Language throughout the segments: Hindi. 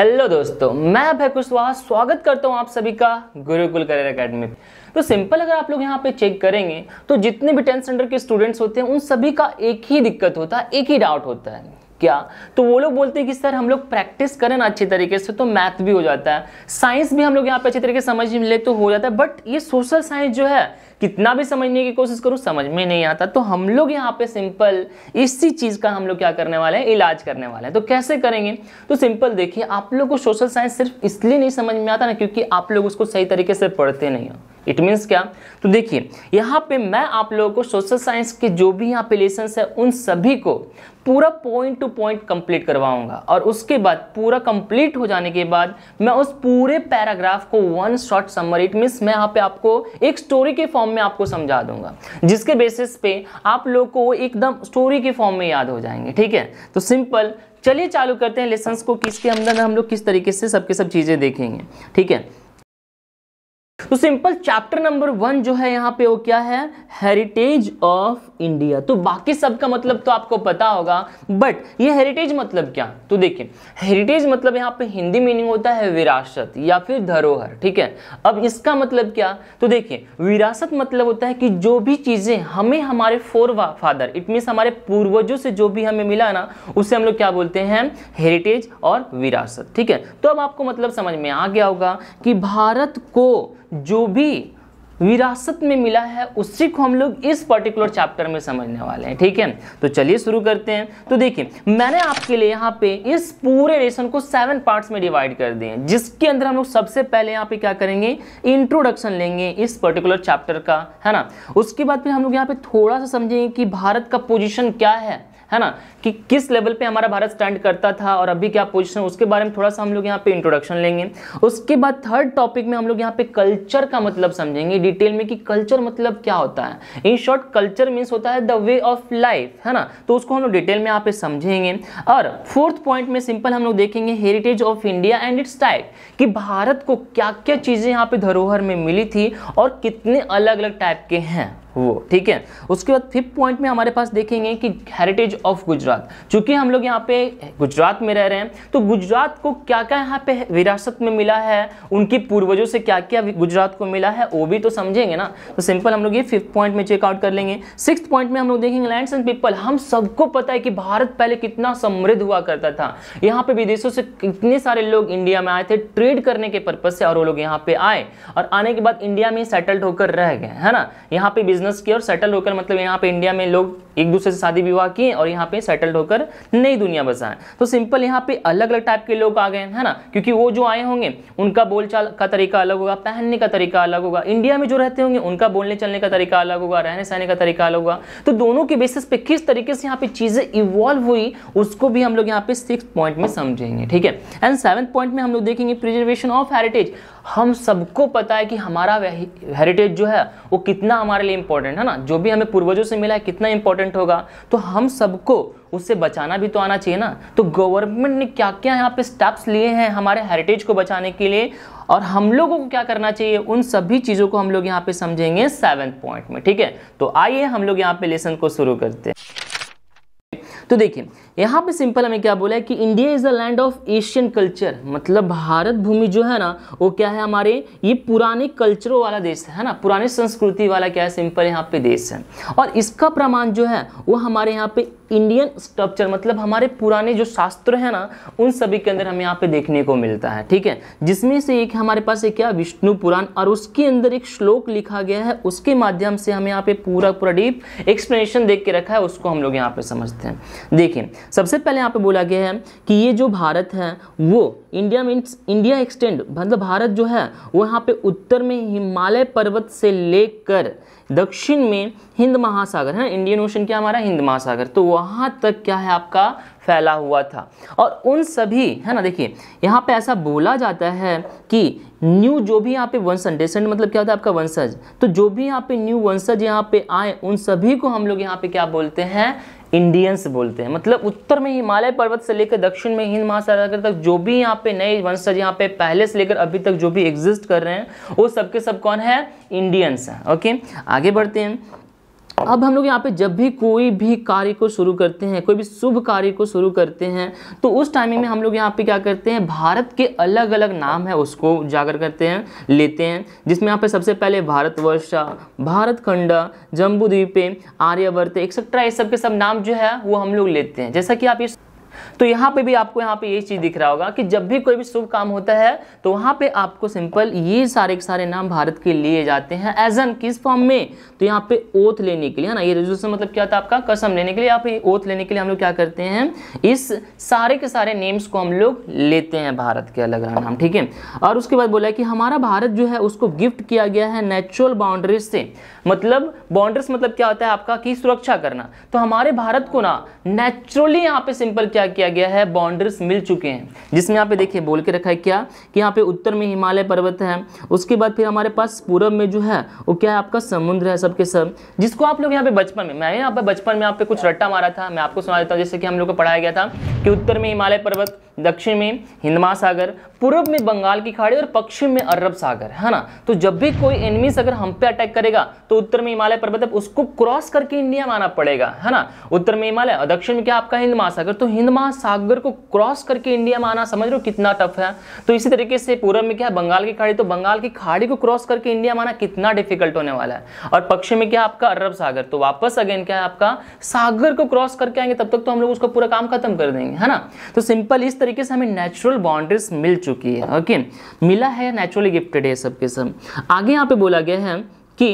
हेलो दोस्तों मैं भय कुशवाहा स्वागत करता हूं आप सभी का गुरुकुल करियर एकेडमी तो सिंपल अगर आप लोग यहां पे चेक करेंगे तो जितने भी टेंथ स्टैंडर्ड के स्टूडेंट्स होते हैं उन सभी का एक ही दिक्कत होता है एक ही डाउट होता है क्या तो वो लोग बोलते हैं कि सर हम लोग प्रैक्टिस करें ना अच्छे तरीके से तो मैथ भी हो जाता है साइंस भी हम लोग यहाँ पे अच्छे तरीके से समझ ले तो हो जाता है बट ये सोशल साइंस जो है कितना भी समझने की कोशिश करूँ समझ में नहीं आता तो हम लोग यहाँ पे सिंपल इसी चीज़ का हम लोग क्या करने वाले हैं इलाज करने वाले हैं तो कैसे करेंगे तो सिंपल देखिए आप लोग को सोशल साइंस सिर्फ इसलिए नहीं समझ में आता ना क्योंकि आप लोग उसको सही तरीके से पढ़ते नहीं हो इट मीन्स क्या तो देखिए यहाँ पे मैं आप लोगों को सोशल साइंस के जो भी यहाँ पे लेसन है उन सभी को पूरा पॉइंट टू पॉइंट कंप्लीट करवाऊंगा और उसके बाद पूरा कंप्लीट हो जाने के बाद मैं उस पूरे पैराग्राफ को one shot sum it means मैं यहाँ पे आपको एक स्टोरी के फॉर्म में आपको समझा दूंगा जिसके बेसिस पे आप लोग को एकदम स्टोरी के फॉर्म में याद हो जाएंगे ठीक है तो सिंपल चलिए चालू करते हैं लेसन को किसके अंदर हम लोग किस तरीके से सबके सब चीज़ें देखेंगे ठीक है तो सिंपल चैप्टर नंबर वन जो है यहाँ पे वो क्या है हेरिटेज ऑफ इंडिया तो बाकी सब का मतलब तो आपको पता होगा बट ये हेरिटेज मतलब क्या तो देखिए हेरिटेज मतलब यहाँ पे हिंदी मीनिंग होता है विरासत या फिर धरोहर ठीक है अब इसका मतलब क्या तो देखिए विरासत मतलब होता है कि जो भी चीज़ें हमें हमारे फोर फादर इट मीन हमारे पूर्वजों से जो भी हमें मिला ना उसे हम लोग क्या बोलते हैं हेरिटेज और विरासत ठीक है तो अब आपको मतलब समझ में आ गया होगा कि भारत को जो भी विरासत में मिला है उसी को हम लोग इस पर्टिकुलर चैप्टर में समझने वाले हैं ठीक है तो चलिए शुरू करते हैं तो देखिए मैंने आपके लिए यहाँ पे इस पूरे लेसन को सेवन पार्ट्स में डिवाइड कर दिए हैं जिसके अंदर हम लोग सबसे पहले यहाँ पे क्या करेंगे इंट्रोडक्शन लेंगे इस पर्टिकुलर चैप्टर का है ना उसके बाद फिर हम लोग यहाँ पे थोड़ा सा समझेंगे कि भारत का पोजिशन क्या है है ना कि किस लेवल पे हमारा भारत स्टैंड करता था और अभी क्या पोजीशन उसके बारे में थोड़ा सा हम लोग यहाँ पे इंट्रोडक्शन लेंगे उसके बाद थर्ड टॉपिक में हम लोग यहाँ पे कल्चर का मतलब समझेंगे डिटेल में कि कल्चर मतलब क्या होता है इन शॉर्ट कल्चर मीन्स होता है द वे ऑफ लाइफ है ना तो उसको हम लोग डिटेल में यहाँ पे समझेंगे और फोर्थ पॉइंट में सिंपल हम लोग देखेंगे heritage of India and its type कि भारत को क्या क्या चीज़ें यहाँ पे धरोहर में मिली थी और कितने अलग अलग टाइप के हैं वो ठीक है उसके बाद फिफ्थ पॉइंट में हमारे पास देखेंगे कि हेरिटेज ऑफ गुजरात चूंकि हम लोग यहाँ पे गुजरात में रह रहे हैं तो गुजरात को क्या क्या यहाँ पे विरासत में मिला है उनके पूर्वजों से क्या क्या गुजरात को मिला है वो भी तो समझेंगे ना तो सिंपल हम लोग ये फिफ्थ पॉइंट में चेकआउट कर लेंगे सिक्स पॉइंट में हम लोग देखेंगे लैंड्स एंड पीपल हम सबको पता है कि भारत पहले कितना समृद्ध हुआ करता था यहाँ पे विदेशों से कितने सारे लोग इंडिया में आए थे ट्रेड करने के पर्पज से और वो लोग यहाँ पे आए और आने के बाद इंडिया में सेटल्ड होकर रह गए है ना यहाँ पे बिजनेस की और सेटल होकर मतलब यहाँ पे इंडिया में लोग एक दूसरे से शादी विवाह किए और यहाँ पे सेटल्ड होकर नई दुनिया बसाए तो सिंपल यहाँ पे अलग अलग टाइप के लोग आ गए है ना क्योंकि वो जो आए होंगे उनका बोलचाल का तरीका अलग होगा पहनने का तरीका अलग होगा इंडिया में जो रहते होंगे उनका बोलने चलने का तरीका अलग होगा रहने सहने का तरीका अलग होगा तो दोनों के बेसिस पे किस तरीके से यहाँ पे चीज़ें इवॉल्व हुई उसको भी हम लोग यहाँ पे सिक्स पॉइंट में समझेंगे ठीक है एंड सेवन्थ पॉइंट में हम लोग देखेंगे प्रिजर्वेशन ऑफ हेरिटेज हम सबको पता है कि हमारा हेरिटेज जो है वो कितना हमारे लिए इंपॉर्टेंट है ना जो भी हमें पूर्वजों से मिला है कितना इंपॉर्टेंट इंपॉर्टेंट होगा तो हम सबको उससे बचाना भी तो आना चाहिए ना तो गवर्नमेंट ने क्या क्या यहाँ पे स्टेप्स लिए हैं हमारे हेरिटेज को बचाने के लिए और हम लोगों को क्या करना चाहिए उन सभी चीज़ों को हम लोग यहाँ पे समझेंगे सेवन पॉइंट में ठीक है तो आइए हम लोग यहाँ पे लेसन को शुरू करते हैं तो देखिए यहाँ पे सिंपल हमें क्या बोला है कि India is the land of Asian culture मतलब भारत भूमि जो है ना वो क्या है हमारे ये पुराने कल्चरों वाला देश है ना पुराने संस्कृति वाला क्या है सिंपल यहाँ पे देश है और इसका प्रमाण जो है वो हमारे यहाँ पे इंडियन स्ट्रक्चर मतलब हमारे पुराने जो शास्त्र है ना उन सभी के अंदर हमें यहाँ पे देखने को मिलता है ठीक है जिसमें से एक हमारे पास एक क्या विष्णु पुराण और उसके अंदर एक श्लोक लिखा गया है उसके माध्यम से हमें यहाँ पे पूरा पूरा डीप एक्सप्लेनेशन देख के रखा है उसको हम लोग यहाँ पे समझते हैं देखिए सबसे पहले यहाँ पे बोला गया है कि ये जो भारत है वो इंडिया मीन्स इंडिया एक्सटेंड मतलब भारत जो है वो यहाँ पे उत्तर में हिमालय पर्वत से लेकर दक्षिण में हिंद महासागर है इंडियन ओशन क्या हमारा हिंद महासागर तो वहाँ तक क्या है आपका फैला हुआ था और उन सभी है ना देखिए यहाँ पे ऐसा बोला जाता है कि न्यू जो भी यहाँ पे वंशज डेसेंट मतलब क्या होता है आपका वंशज तो जो भी यहाँ पे न्यू वंशज यहाँ पे आए उन सभी को हम लोग यहाँ पे क्या बोलते हैं इंडियंस बोलते हैं मतलब उत्तर में हिमालय पर्वत से लेकर दक्षिण में हिंद महासागर तक जो भी यहाँ पे नए वंशज यहाँ पे पहले से लेकर अभी तक जो भी एग्जिस्ट कर रहे हैं वो सबके सब कौन है इंडियंस हैं ओके आगे बढ़ते हैं अब हम लोग यहाँ पे जब भी कोई भी कार्य को शुरू करते हैं कोई भी शुभ कार्य को शुरू करते हैं तो उस टाइमिंग में हम लोग यहाँ पे क्या करते हैं भारत के अलग अलग नाम है उसको उजागर करते हैं लेते हैं जिसमें यहाँ पे सबसे पहले भारतवर्ष भारत जम्बू जम्बूद्वीपे आर्यवर्त एक्सेट्रा ये सब के सब नाम जो है वो हम लोग लेते हैं जैसा कि आप इस तो यहाँ पे भी आपको यहाँ पे ये चीज़ दिख रहा होगा कि जब भी कोई भी शुभ काम होता है तो वहां पे आपको सिंपल ये सारे के सारे नाम भारत के लिए जाते हैं एज एन किस फॉर्म में तो यहाँ पे ओथ लेने के लिए है ना ये रेजोल्यूशन मतलब क्या था आपका कसम लेने के लिए आप ओथ लेने के लिए हम लोग क्या करते हैं इस सारे के सारे नेम्स को हम लोग लेते हैं भारत के अलग अलग नाम ठीक है और उसके बाद बोला कि हमारा भारत जो है उसको गिफ्ट किया गया है नेचुरल बाउंड्रीज से मतलब बाउंड्रीज मतलब क्या होता है आपका की सुरक्षा करना तो हमारे भारत को ना नेचुरली यहाँ पे सिंपल क्या क्या किया गया है बाउंड्रीज मिल चुके हैं जिसमें यहाँ पे देखिए बोल के रखा है क्या कि यहाँ पे उत्तर में हिमालय पर्वत है उसके बाद फिर हमारे पास पूर्व में जो है वो क्या है आपका समुद्र है सबके सब जिसको आप लोग यहाँ पे बचपन में मैं यहाँ पे बचपन में यहाँ कुछ रट्टा मारा था मैं आपको सुना देता हूँ जैसे कि हम लोग को पढ़ाया गया था कि उत्तर में हिमालय पर्वत दक्षिण में हिंद महासागर पूर्व में बंगाल की खाड़ी और पश्चिम में अरब सागर है ना तो जब भी कोई एनिमीज अगर हम पे अटैक करेगा तो उत्तर में हिमालय पर्वत उसको क्रॉस करके इंडिया में आना पड़ेगा है ना उत्तर में हिमालय और दक्षिण में क्या आपका हिंद महासागर तो हिंद महासागर को क्रॉस करके इंडिया में आना समझ लो कितना टफ है तो इसी तरीके से पूर्व में क्या बंगाल की खाड़ी तो बंगाल की खाड़ी को क्रॉस करके इंडिया में आना कितना डिफिकल्ट होने वाला है और पश्चिम में क्या आपका अरब सागर तो वापस अगेन क्या है आपका सागर को क्रॉस करके आएंगे तब तक तो हम लोग उसका पूरा काम खत्म कर देंगे है ना तो सिंपल इस तरीके तरीके से हमें नेचुरल बाउंड्रीज मिल चुकी है ओके मिला है नेचुरली गिफ्टेड है सबके सब आगे यहाँ पे बोला गया है कि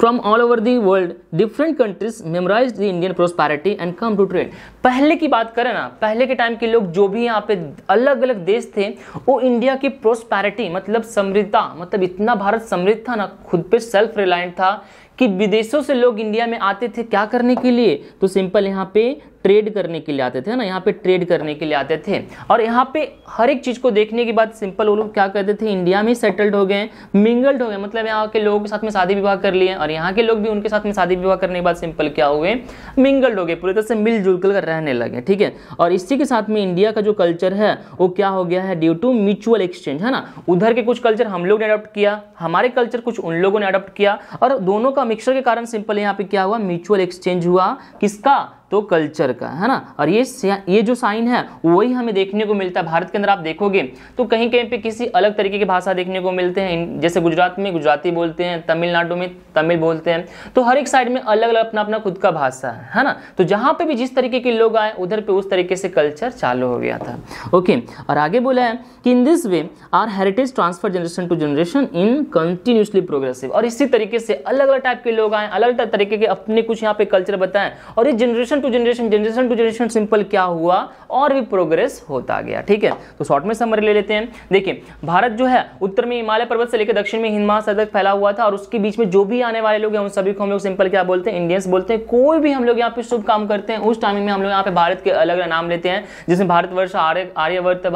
from all over the world different countries memorize the Indian prosperity and come to trade पहले की बात करें ना पहले के टाइम के लोग जो भी यहाँ पे अलग अलग देश थे वो इंडिया की प्रोस्पैरिटी मतलब समृद्धता मतलब इतना भारत समृद्ध था ना खुद पे सेल्फ रिलायंट था कि विदेशों से लोग इंडिया में आते थे क्या करने के लिए तो सिंपल यहाँ पे ट्रेड करने के लिए आते थे ना यहाँ पे ट्रेड करने के लिए आते थे और यहाँ पे हर एक चीज़ को देखने के बाद सिंपल वो लोग क्या करते थे इंडिया में सेटल्ड हो गए मिंगल्ड हो गए मतलब यहाँ के लोगों के साथ में शादी विवाह कर लिए और यहाँ के लोग भी उनके साथ में शादी विवाह करने के बाद सिंपल क्या हो गए मिंगल्ड हो गए पूरी तरह से मिलजुल कर रहने लगे ठीक है और इसी के साथ में इंडिया का जो कल्चर है वो क्या हो गया है ड्यू टू म्यूचुअल एक्सचेंज है ना उधर के कुछ कल्चर हम लोग ने अडोप्ट किया हमारे कल्चर कुछ उन लोगों ने अडोप्ट किया और दोनों का हुआ मिक्सर के कारण सिंपल यहाँ पे क्या हुआ म्यूचुअल एक्सचेंज हुआ किसका तो कल्चर का है ना और ये ये जो साइन है वही हमें देखने को मिलता है भारत के अंदर आप देखोगे तो कहीं कहीं पे किसी अलग तरीके की भाषा देखने को मिलते हैं जैसे गुजरात में गुजराती बोलते हैं तमिलनाडु में तमिल बोलते हैं तो हर एक साइड में अलग अलग अपना अपना खुद का भाषा है है ना तो जहाँ पर भी जिस तरीके के लोग आए उधर पर उस तरीके से कल्चर चालू हो गया था ओके और आगे बोला है कि in this way our heritage transfer generation to generation in continuously progressive और इसी तरीके से अलग अलग टाइप के लोग आए अलग अलग तरीके के अपने कुछ यहाँ पे कल्चर बताएं और ये generation to generation generation to generation simple क्या हुआ और भी प्रोग्रेस होता गया ठीक है तो शॉर्ट में समरी ले लेते हैं देखिए भारत जो है उत्तर में हिमालय पर्वत से लेकर दक्षिण में हिंद महासागर तक फैला हुआ था और उसके बीच में जो भी आने वाले लोग हैं उन सभी को हम लोग सिंपल क्या बोलते हैं इंडियंस बोलते हैं कोई भी हम लोग यहाँ पे शुभ काम करते हैं उस टाइमिंग में हम लोग यहाँ पे भारत के अलग अलग नाम लेते हैं जिसमें भारतवर्ष आर्य आर्यवर्त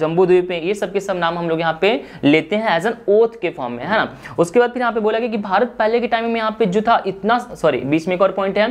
जम्बूद्वीप में ये सब के सब नाम हम लोग यहाँ पे लेते हैं एज एन ओथ के फॉर्म में है ना उसके बाद फिर यहाँ पे बोला गया कि भारत पहले के टाइम में यहाँ पे जो था इतना सॉरी बीच में एक और पॉइंट है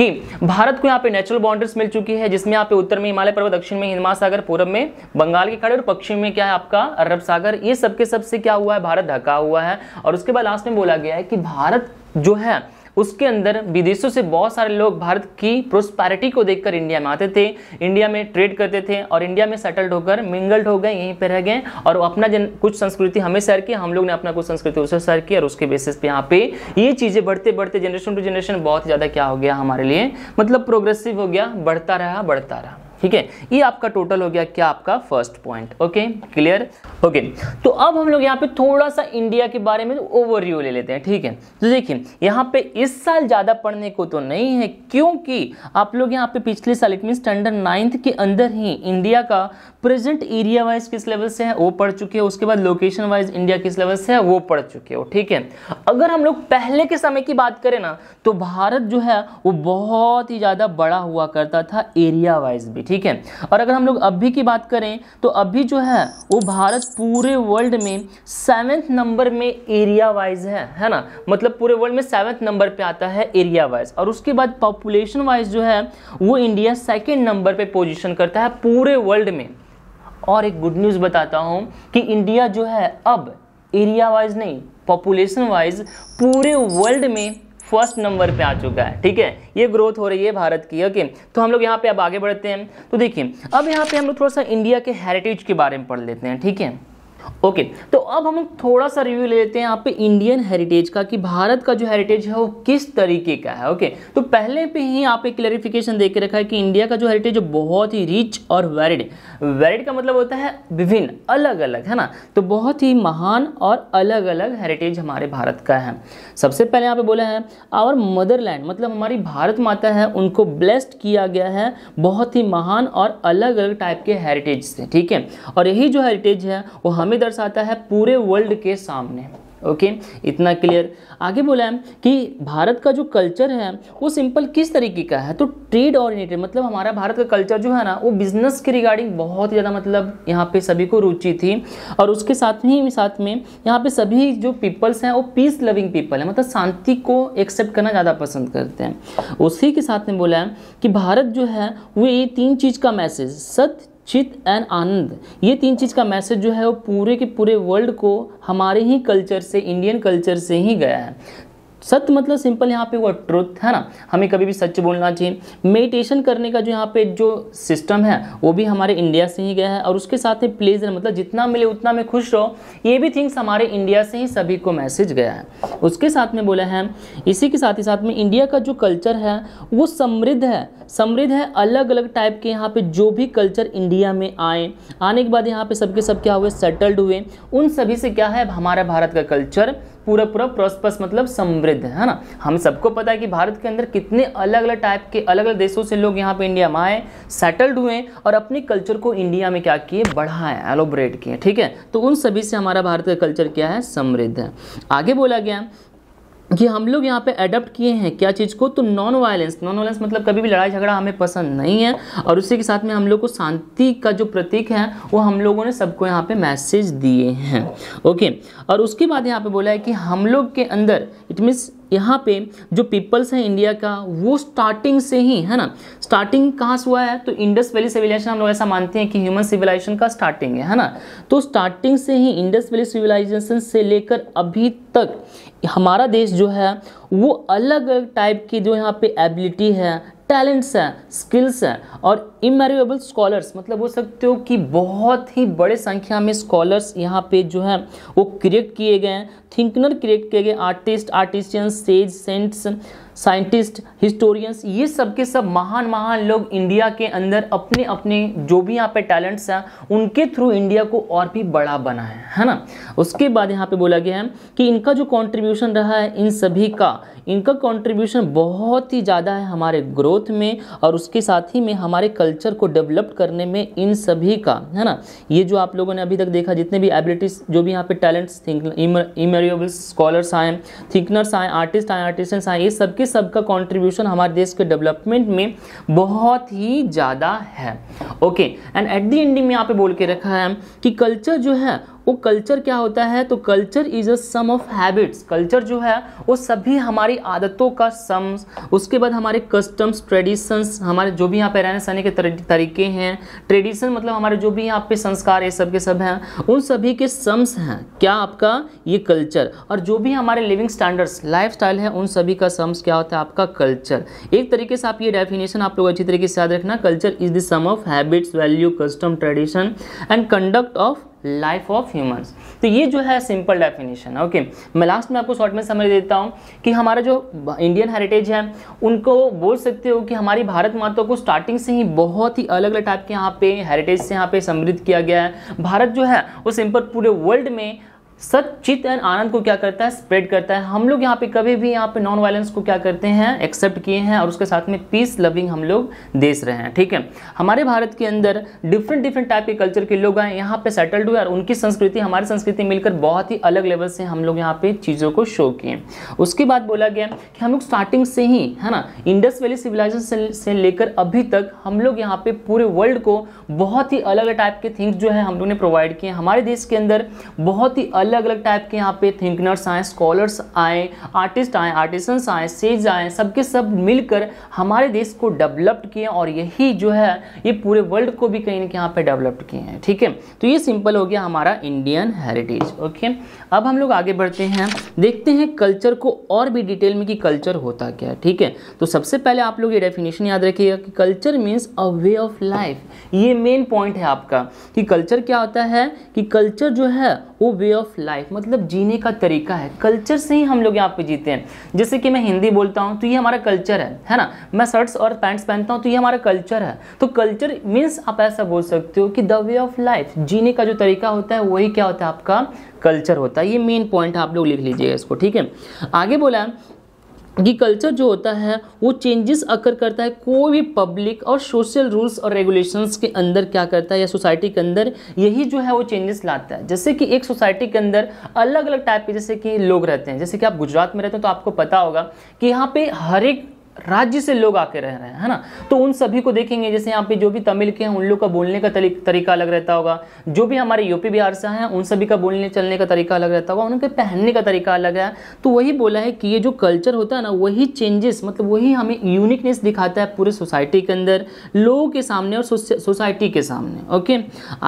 कि भारत को यहाँ पे नेचुरल बाउंड्रीज मिल चुकी है जिसमें यहाँ पे उत्तर में हिमालय पर्वत दक्षिण में हिंद महासागर पूर्व में बंगाल के खाड़ी और पश्चिम में क्या है आपका अरब सागर ये सबके सबसे क्या हुआ है भारत ढका हुआ है और उसके बाद लास्ट में बोला गया है कि भारत जो है उसके अंदर विदेशों से बहुत सारे लोग भारत की प्रोस्पैरिटी को देखकर इंडिया में आते थे इंडिया में ट्रेड करते थे और इंडिया में सेटल्ड होकर मिंगल्ड हो गए यहीं पर रह गए और अपना जन कुछ संस्कृति हमें शेयर की हम लोग ने अपना कुछ संस्कृति उसे शेयर की और उसके बेसिस पे यहाँ पे ये चीज़ें बढ़ते बढ़ते जनरेशन टू जनरेशन बहुत ज़्यादा क्या हो गया हमारे लिए मतलब प्रोग्रेसिव हो गया बढ़ता रहा बढ़ता रहा ठीक है ये आपका टोटल हो गया क्या आपका first point okay clear okay तो अब हम लोग यहाँ पे थोड़ा सा इंडिया के बारे में ओवरव्यू ले लेते हैं ठीक है तो देखिए यहाँ पे इस साल ज़्यादा पढ़ने को तो नहीं है क्योंकि आप लोग यहाँ पे पिछले साल इट मीन स्टैंडर्ड नाइन्थ के अंदर ही इंडिया का प्रेजेंट एरिया वाइज किस लेवल से है वो पढ़ चुके हैं उसके बाद लोकेशन वाइज इंडिया किस लेवल से है वो पढ़ चुके हो ठीक है अगर हम लोग पहले के समय की बात करें ना तो भारत जो है वो बहुत ही ज़्यादा बड़ा हुआ करता था एरिया वाइज भी ठीक है और अगर हम लोग अभी की बात करें तो अभी जो है वो भारत पूरे वर्ल्ड में सेवेंथ नंबर में एरिया वाइज है है ना मतलब पूरे वर्ल्ड में सेवेंथ नंबर पे आता है एरिया वाइज और उसके बाद पॉपुलेशन वाइज जो है वो इंडिया सेकेंड नंबर पर पोजिशन करता है पूरे वर्ल्ड में और एक गुड न्यूज़ बताता हूँ कि इंडिया जो है अब एरिया वाइज नहीं पॉपुलेशन वाइज पूरे वर्ल्ड में फर्स्ट नंबर पे आ चुका है ठीक है ये ग्रोथ हो रही है भारत की ओके तो हम लोग यहाँ पे अब आगे बढ़ते हैं तो देखिए अब यहाँ पे हम लोग थोड़ा सा इंडिया के हेरिटेज के बारे में पढ़ लेते हैं ठीक है ओके okay, तो अब हम थोड़ा सा रिव्यू ले लेते हैं यहाँ पे इंडियन हेरिटेज का कि भारत का जो हेरिटेज है वो किस तरीके का है ओके okay, तो पहले पे ही आप एक क्लेरिफिकेशन देकर रखा है कि इंडिया का जो हेरिटेज बहुत ही रिच और वेरिड वेरिड का मतलब होता है विभिन्न अलग अलग है ना तो बहुत ही महान और अलग अलग हेरिटेज हमारे भारत का है सबसे पहले यहाँ पे बोला है आवर मदरलैंड मतलब हमारी भारत माता है उनको ब्लेस्ड किया गया है बहुत ही महान और अलग अलग टाइप के हेरिटेज से ठीक है और यही जो हेरिटेज है वो हमें भी दर्शाता है पूरे वर्ल्ड के सामने ओके okay, इतना क्लियर आगे बोला है कि भारत का जो कल्चर है वो सिंपल किस तरीके का है तो ट्रेड ऑरिएंटेड मतलब हमारा भारत का कल्चर जो है ना वो बिजनेस के रिगार्डिंग बहुत ज़्यादा मतलब यहाँ पे सभी को रुचि थी और उसके साथ ही साथ में यहाँ पे सभी जो पीपल्स हैं वो पीस लविंग पीपल हैं मतलब शांति को एक्सेप्ट करना ज़्यादा पसंद करते हैं उसी के साथ में बोला है कि भारत जो है वो ये तीन चीज़ का मैसेज सत्य चित एंड आनंद ये तीन चीज़ का मैसेज जो है वो पूरे के पूरे वर्ल्ड को हमारे ही कल्चर से इंडियन कल्चर से ही गया है सत्य मतलब सिंपल यहाँ पे हुआ ट्रुथ है ना हमें कभी भी सच बोलना चाहिए मेडिटेशन करने का जो यहाँ पे जो सिस्टम है वो भी हमारे इंडिया से ही गया है और उसके साथ ही प्लेजर मतलब जितना मिले उतना में खुश रहो ये भी थिंग्स हमारे इंडिया से ही सभी को मैसेज गया है उसके साथ में बोला है इसी के साथ ही साथ में इंडिया का जो कल्चर है वो समृद्ध है समृद्ध है अलग अलग टाइप के यहाँ पर जो भी कल्चर इंडिया में आए आने के बाद यहाँ पे सबके सब क्या हुए सेटल्ड हुए उन सभी से क्या है हमारा भारत का कल्चर पूरा पूरा प्रोस्पस मतलब समृद्ध है ना हम सबको पता है कि भारत के अंदर कितने अलग अलग टाइप के अलग अलग देशों से लोग यहाँ पे इंडिया में आए सेटल्ड हुए और अपने कल्चर को इंडिया में क्या किए बढ़ाएं एलोबरेट किए ठीक है तो उन सभी से हमारा भारत का कल्चर क्या है समृद्ध है आगे बोला गया कि हम लोग यहाँ पे अडोप्ट किए हैं क्या चीज़ को तो नॉन वायलेंस नॉन वायलेंस मतलब कभी भी लड़ाई झगड़ा हमें पसंद नहीं है और उसी के साथ में हम लोग को शांति का जो प्रतीक है वो हम लोगों ने सबको यहाँ पे मैसेज दिए हैं ओके और उसके बाद यहाँ पे बोला है कि हम लोग के अंदर इट मीन्स यहाँ पे जो पीपल्स हैं इंडिया का वो स्टार्टिंग से ही है ना स्टार्टिंग कहाँ से हुआ है तो इंडस वैली सिविलाइजेशन हम लोग ऐसा मानते हैं कि ह्यूमन सिविलाइजेशन का स्टार्टिंग है है ना तो स्टार्टिंग से ही इंडस वैली सिविलाइजेशन से लेकर अभी तक हमारा देश जो है वो अलग अलग टाइप की जो यहाँ पे एबिलिटी है टैलेंट्स हैं स्किल्स हैं और इमेरिएबल स्कॉलर्स मतलब हो सकते हो कि बहुत ही बड़े संख्या में स्कॉलर्स यहाँ पे जो है वो क्रिएट किए गए हैं थिंकनर क्रिएट किए गए artist artisans sage saints scientist historians ये सब के सब महान महान लोग इंडिया के अंदर अपने अपने जो भी यहाँ पे टैलेंट्स हैं उनके थ्रू इंडिया को और भी बड़ा बना है है ना उसके बाद यहाँ पे बोला गया है कि इनका जो कॉन्ट्रीब्यूशन रहा है इन सभी का इनका कंट्रीब्यूशन बहुत ही ज़्यादा है हमारे ग्रोथ में और उसके साथ ही में हमारे कल्चर को डेवलप करने में इन सभी का है ना ये जो आप लोगों ने अभी तक देखा जितने भी एबिलिटीज़ जो भी यहाँ पे टैलेंट्स इमेरिएबल स्कॉलर्स आए थिंकनर्स आए आर्टिस्ट आए आर्टिस्टेंस आए ये सबके सब का कॉन्ट्रीब्यूशन हमारे देश के डेवलपमेंट में बहुत ही ज़्यादा है okay and at the ending में यहाँ पे बोल के रखा है कि कल्चर जो है वो कल्चर क्या होता है तो culture is a sum of habits culture जो है वो सभी हमारी आदतों का सम उसके बाद हमारे कस्टम्स ट्रेडिशंस हमारे जो भी यहाँ पे रहने सहने के तरीके हैं ट्रेडिशन मतलब हमारे जो भी यहाँ पे संस्कार ये सब के सब हैं उन सभी के सम्स हैं क्या आपका ये कल्चर और जो भी हमारे लिविंग स्टैंडर्ड्स लाइफ स्टाइल है उन सभी का सम्स क्या होता है आपका कल्चर एक तरीके से आप ये डेफिनेशन आप लोग अच्छी तरीके से याद रखना culture is the sum of habits value custom tradition and conduct of life of humans तो ये जो है सिंपल डेफिनेशन ओके मैं लास्ट में आपको शॉर्ट में समझ देता हूँ कि हमारा जो इंडियन हेरिटेज है उनको बोल सकते हो कि हमारी भारत माता को स्टार्टिंग से ही बहुत ही अलग अलग टाइप के यहाँ पे हेरिटेज से यहाँ पे समृद्ध किया गया है भारत जो है वो सिंपल पूरे वर्ल्ड में सच चित एंड आनंद को क्या करता है स्प्रेड करता है हम लोग यहाँ पे कभी भी यहाँ पे नॉन वायलेंस को क्या करते हैं एक्सेप्ट किए हैं और उसके साथ में पीस लविंग हम लोग देश रहे हैं ठीक है हमारे भारत के अंदर डिफरेंट डिफरेंट टाइप के कल्चर के लोग आए यहाँ पे सेटल्ड हुए और उनकी संस्कृति हमारी संस्कृति मिलकर बहुत ही अलग लेवल से हम लोग यहाँ पे चीज़ों को शो किए उसके बाद बोला गया कि हम लोग स्टार्टिंग से ही है ना इंडस वैली सिविलाइजेशन से, से लेकर अभी तक हम लोग यहाँ पे पूरे वर्ल्ड को बहुत ही अलग टाइप के थिंग्स जो है हम लोग ने प्रोवाइड किए हमारे देश के अंदर बहुत ही अलग अलग टाइप के यहाँ पे थिंकनर्स आए स्कॉलर्स आए आर्टिस्ट आए आर्टिसंस आए सेज आए सबके सब मिलकर हमारे देश को डेवलप्ड किए और यही जो है ये पूरे वर्ल्ड को भी कहीं ना कहीं यहाँ पे डेवलप्ड किए हैं ठीक है तो ये सिंपल हो गया हमारा इंडियन हेरिटेज ओके अब हम लोग आगे बढ़ते हैं देखते हैं कल्चर को और भी डिटेल में कि कल्चर होता क्या है ठीक है तो सबसे पहले आप लोग ये डेफिनेशन याद रखिएगा कि culture means a way of life ये मेन पॉइंट है आपका कि कल्चर क्या होता है कि कल्चर जो है वो वे ऑफ लाइफ मतलब जीने का तरीका है कल्चर से ही हम लोग यहाँ पे जीते हैं जैसे कि मैं हिंदी बोलता हूँ तो ये हमारा कल्चर है है ना मैं शर्ट्स और पैंट्स पहनता हूँ तो ये हमारा कल्चर है तो कल्चर मीन्स आप ऐसा बोल सकते हो कि द वे ऑफ लाइफ जीने का जो तरीका होता है वही क्या होता है आपका कल्चर होता है ये मेन पॉइंट आप लोग लिख लीजिएगा इसको ठीक है आगे बोला कि कल्चर जो होता है वो चेंजेस अकर करता है कोई भी पब्लिक और सोशल रूल्स और रेगुलेशंस के अंदर क्या करता है या सोसाइटी के अंदर यही जो है वो चेंजेस लाता है जैसे कि एक सोसाइटी के अंदर अलग अलग टाइप के जैसे कि लोग रहते हैं जैसे कि आप गुजरात में रहते हैं तो आपको पता होगा कि यहाँ पे हर एक राज्य से लोग आके रह रहे हैं है ना तो उन सभी को देखेंगे जैसे यहाँ पे जो भी तमिल के हैं उन लोग का बोलने का तरीका अलग रहता होगा जो भी हमारे यूपी बिहार से हैं उन सभी का बोलने चलने का तरीका अलग रहता होगा उनके पहनने का तरीका अलग है तो वही बोला है कि ये जो कल्चर होता है ना वही चेंजेस मतलब वही हमें यूनिकनेस दिखाता है पूरे सोसाइटी के अंदर लोगों के सामने और सोसाइटी के सामने ओके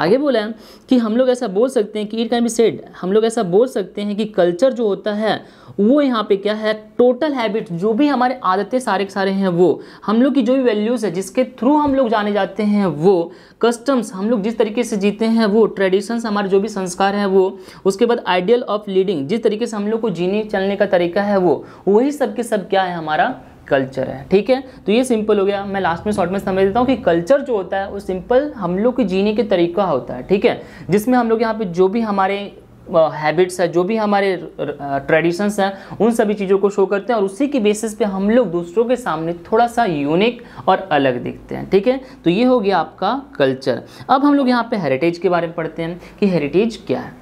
आगे बोला है कि हम लोग ऐसा बोल सकते हैं कि इट कैन बी सेड हम लोग ऐसा बोल सकते हैं कि कल्चर जो होता है वो यहाँ पे क्या है टोटल हैबिट जो भी हमारे आदतें सारी सारे के सारे हैं वो हम लोग की जो भी वैल्यूज़ है जिसके थ्रू हम लोग जाने जाते हैं वो कस्टम्स हम लोग जिस तरीके से जीते हैं वो ट्रेडिशंस हमारे जो भी संस्कार हैं वो उसके बाद आइडियल ऑफ लीडिंग जिस तरीके से हम लोग को जीने चलने का तरीका है वो वही सब के सब क्या है हमारा कल्चर है ठीक है तो ये सिंपल हो गया मैं लास्ट में शॉर्ट में समझ देता हूँ कि कल्चर जो होता है वो सिंपल हम लोग के जीने के तरीका होता है ठीक है जिसमें हम लोग यहाँ पे जो भी हमारे हैबिट्स है जो भी हमारे ट्रेडिशंस हैं उन सभी चीज़ों को शो करते हैं और उसी के बेसिस पे हम लोग दूसरों के सामने थोड़ा सा यूनिक और अलग दिखते हैं ठीक है तो ये हो गया आपका कल्चर अब हम लोग यहाँ पे हेरिटेज के बारे में पढ़ते हैं कि हेरिटेज क्या है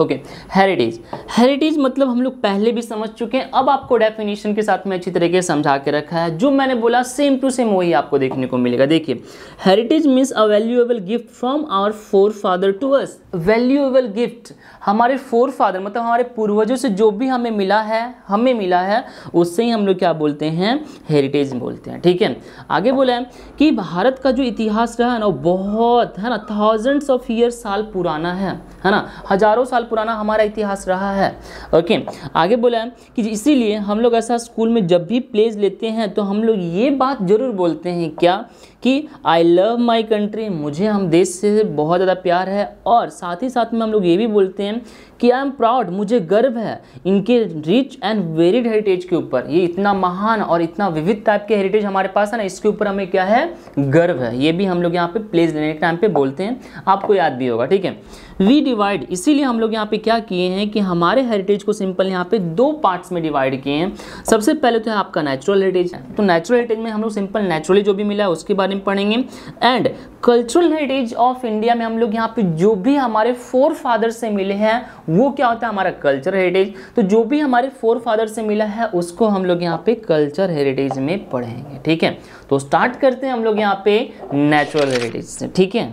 ओके हेरिटेज हेरिटेज मतलब हम लोग पहले भी समझ चुके हैं अब आपको डेफिनेशन के साथ में अच्छी तरीके से समझा के रखा है जो मैंने बोला सेम टू सेम वही आपको देखने को मिलेगा देखिए heritage means a valuable gift from our forefather to us valuable gift हमारे फोर फादर मतलब हमारे पूर्वजों से जो भी हमें मिला है हमें मिला है उससे ही हम लोग क्या बोलते हैं हेरिटेज बोलते हैं ठीक है आगे बोला है कि भारत का जो इतिहास रहा है ना बहुत है ना थाउजेंड्स ऑफ ईयर साल पुराना है है ना हज़ारों साल पुराना हमारा इतिहास रहा है ओके आगे बोला है कि इसीलिए हम लोग ऐसा स्कूल में जब भी प्लेज लेते हैं तो हम लोग ये बात ज़रूर बोलते हैं क्या कि आई लव माई कंट्री मुझे हम देश से बहुत ज़्यादा प्यार है और साथ ही साथ में हम लोग ये भी बोलते हैं कि आई एम प्राउड मुझे गर्व है इनके रिच एंड वेरिड हेरिटेज के ऊपर ये इतना महान और इतना विविध टाइप के हेरिटेज हमारे पास है ना इसके ऊपर हमें क्या है गर्व है ये भी हम लोग यहाँ पे प्लेस लेने के टाइम पे बोलते हैं आपको याद भी होगा ठीक है वी डिवाइड इसीलिए हम लोग यहाँ पे क्या किए हैं कि हमारे हेरिटेज को सिंपल यहाँ पे दो पार्ट्स में डिवाइड किए हैं सबसे पहले तो है आपका नेचुरल हेरिटेज तो नेचुरल हेरिटेज में हम लोग सिंपल नेचुरली जो भी मिला है उसके बारे में पढ़ेंगे and cultural heritage of India में हम लोग यहाँ पे जो भी हमारे फोर फादर से मिले हैं वो क्या होता है हमारा कल्चर हेरिटेज तो जो भी हमारे फोर फादर से मिला है उसको हम लोग यहाँ पे कल्चर हेरिटेज में पढ़ेंगे ठीक है तो स्टार्ट करते हैं हम लोग यहाँ पे नेचुरल हेरिटेज से ठीक है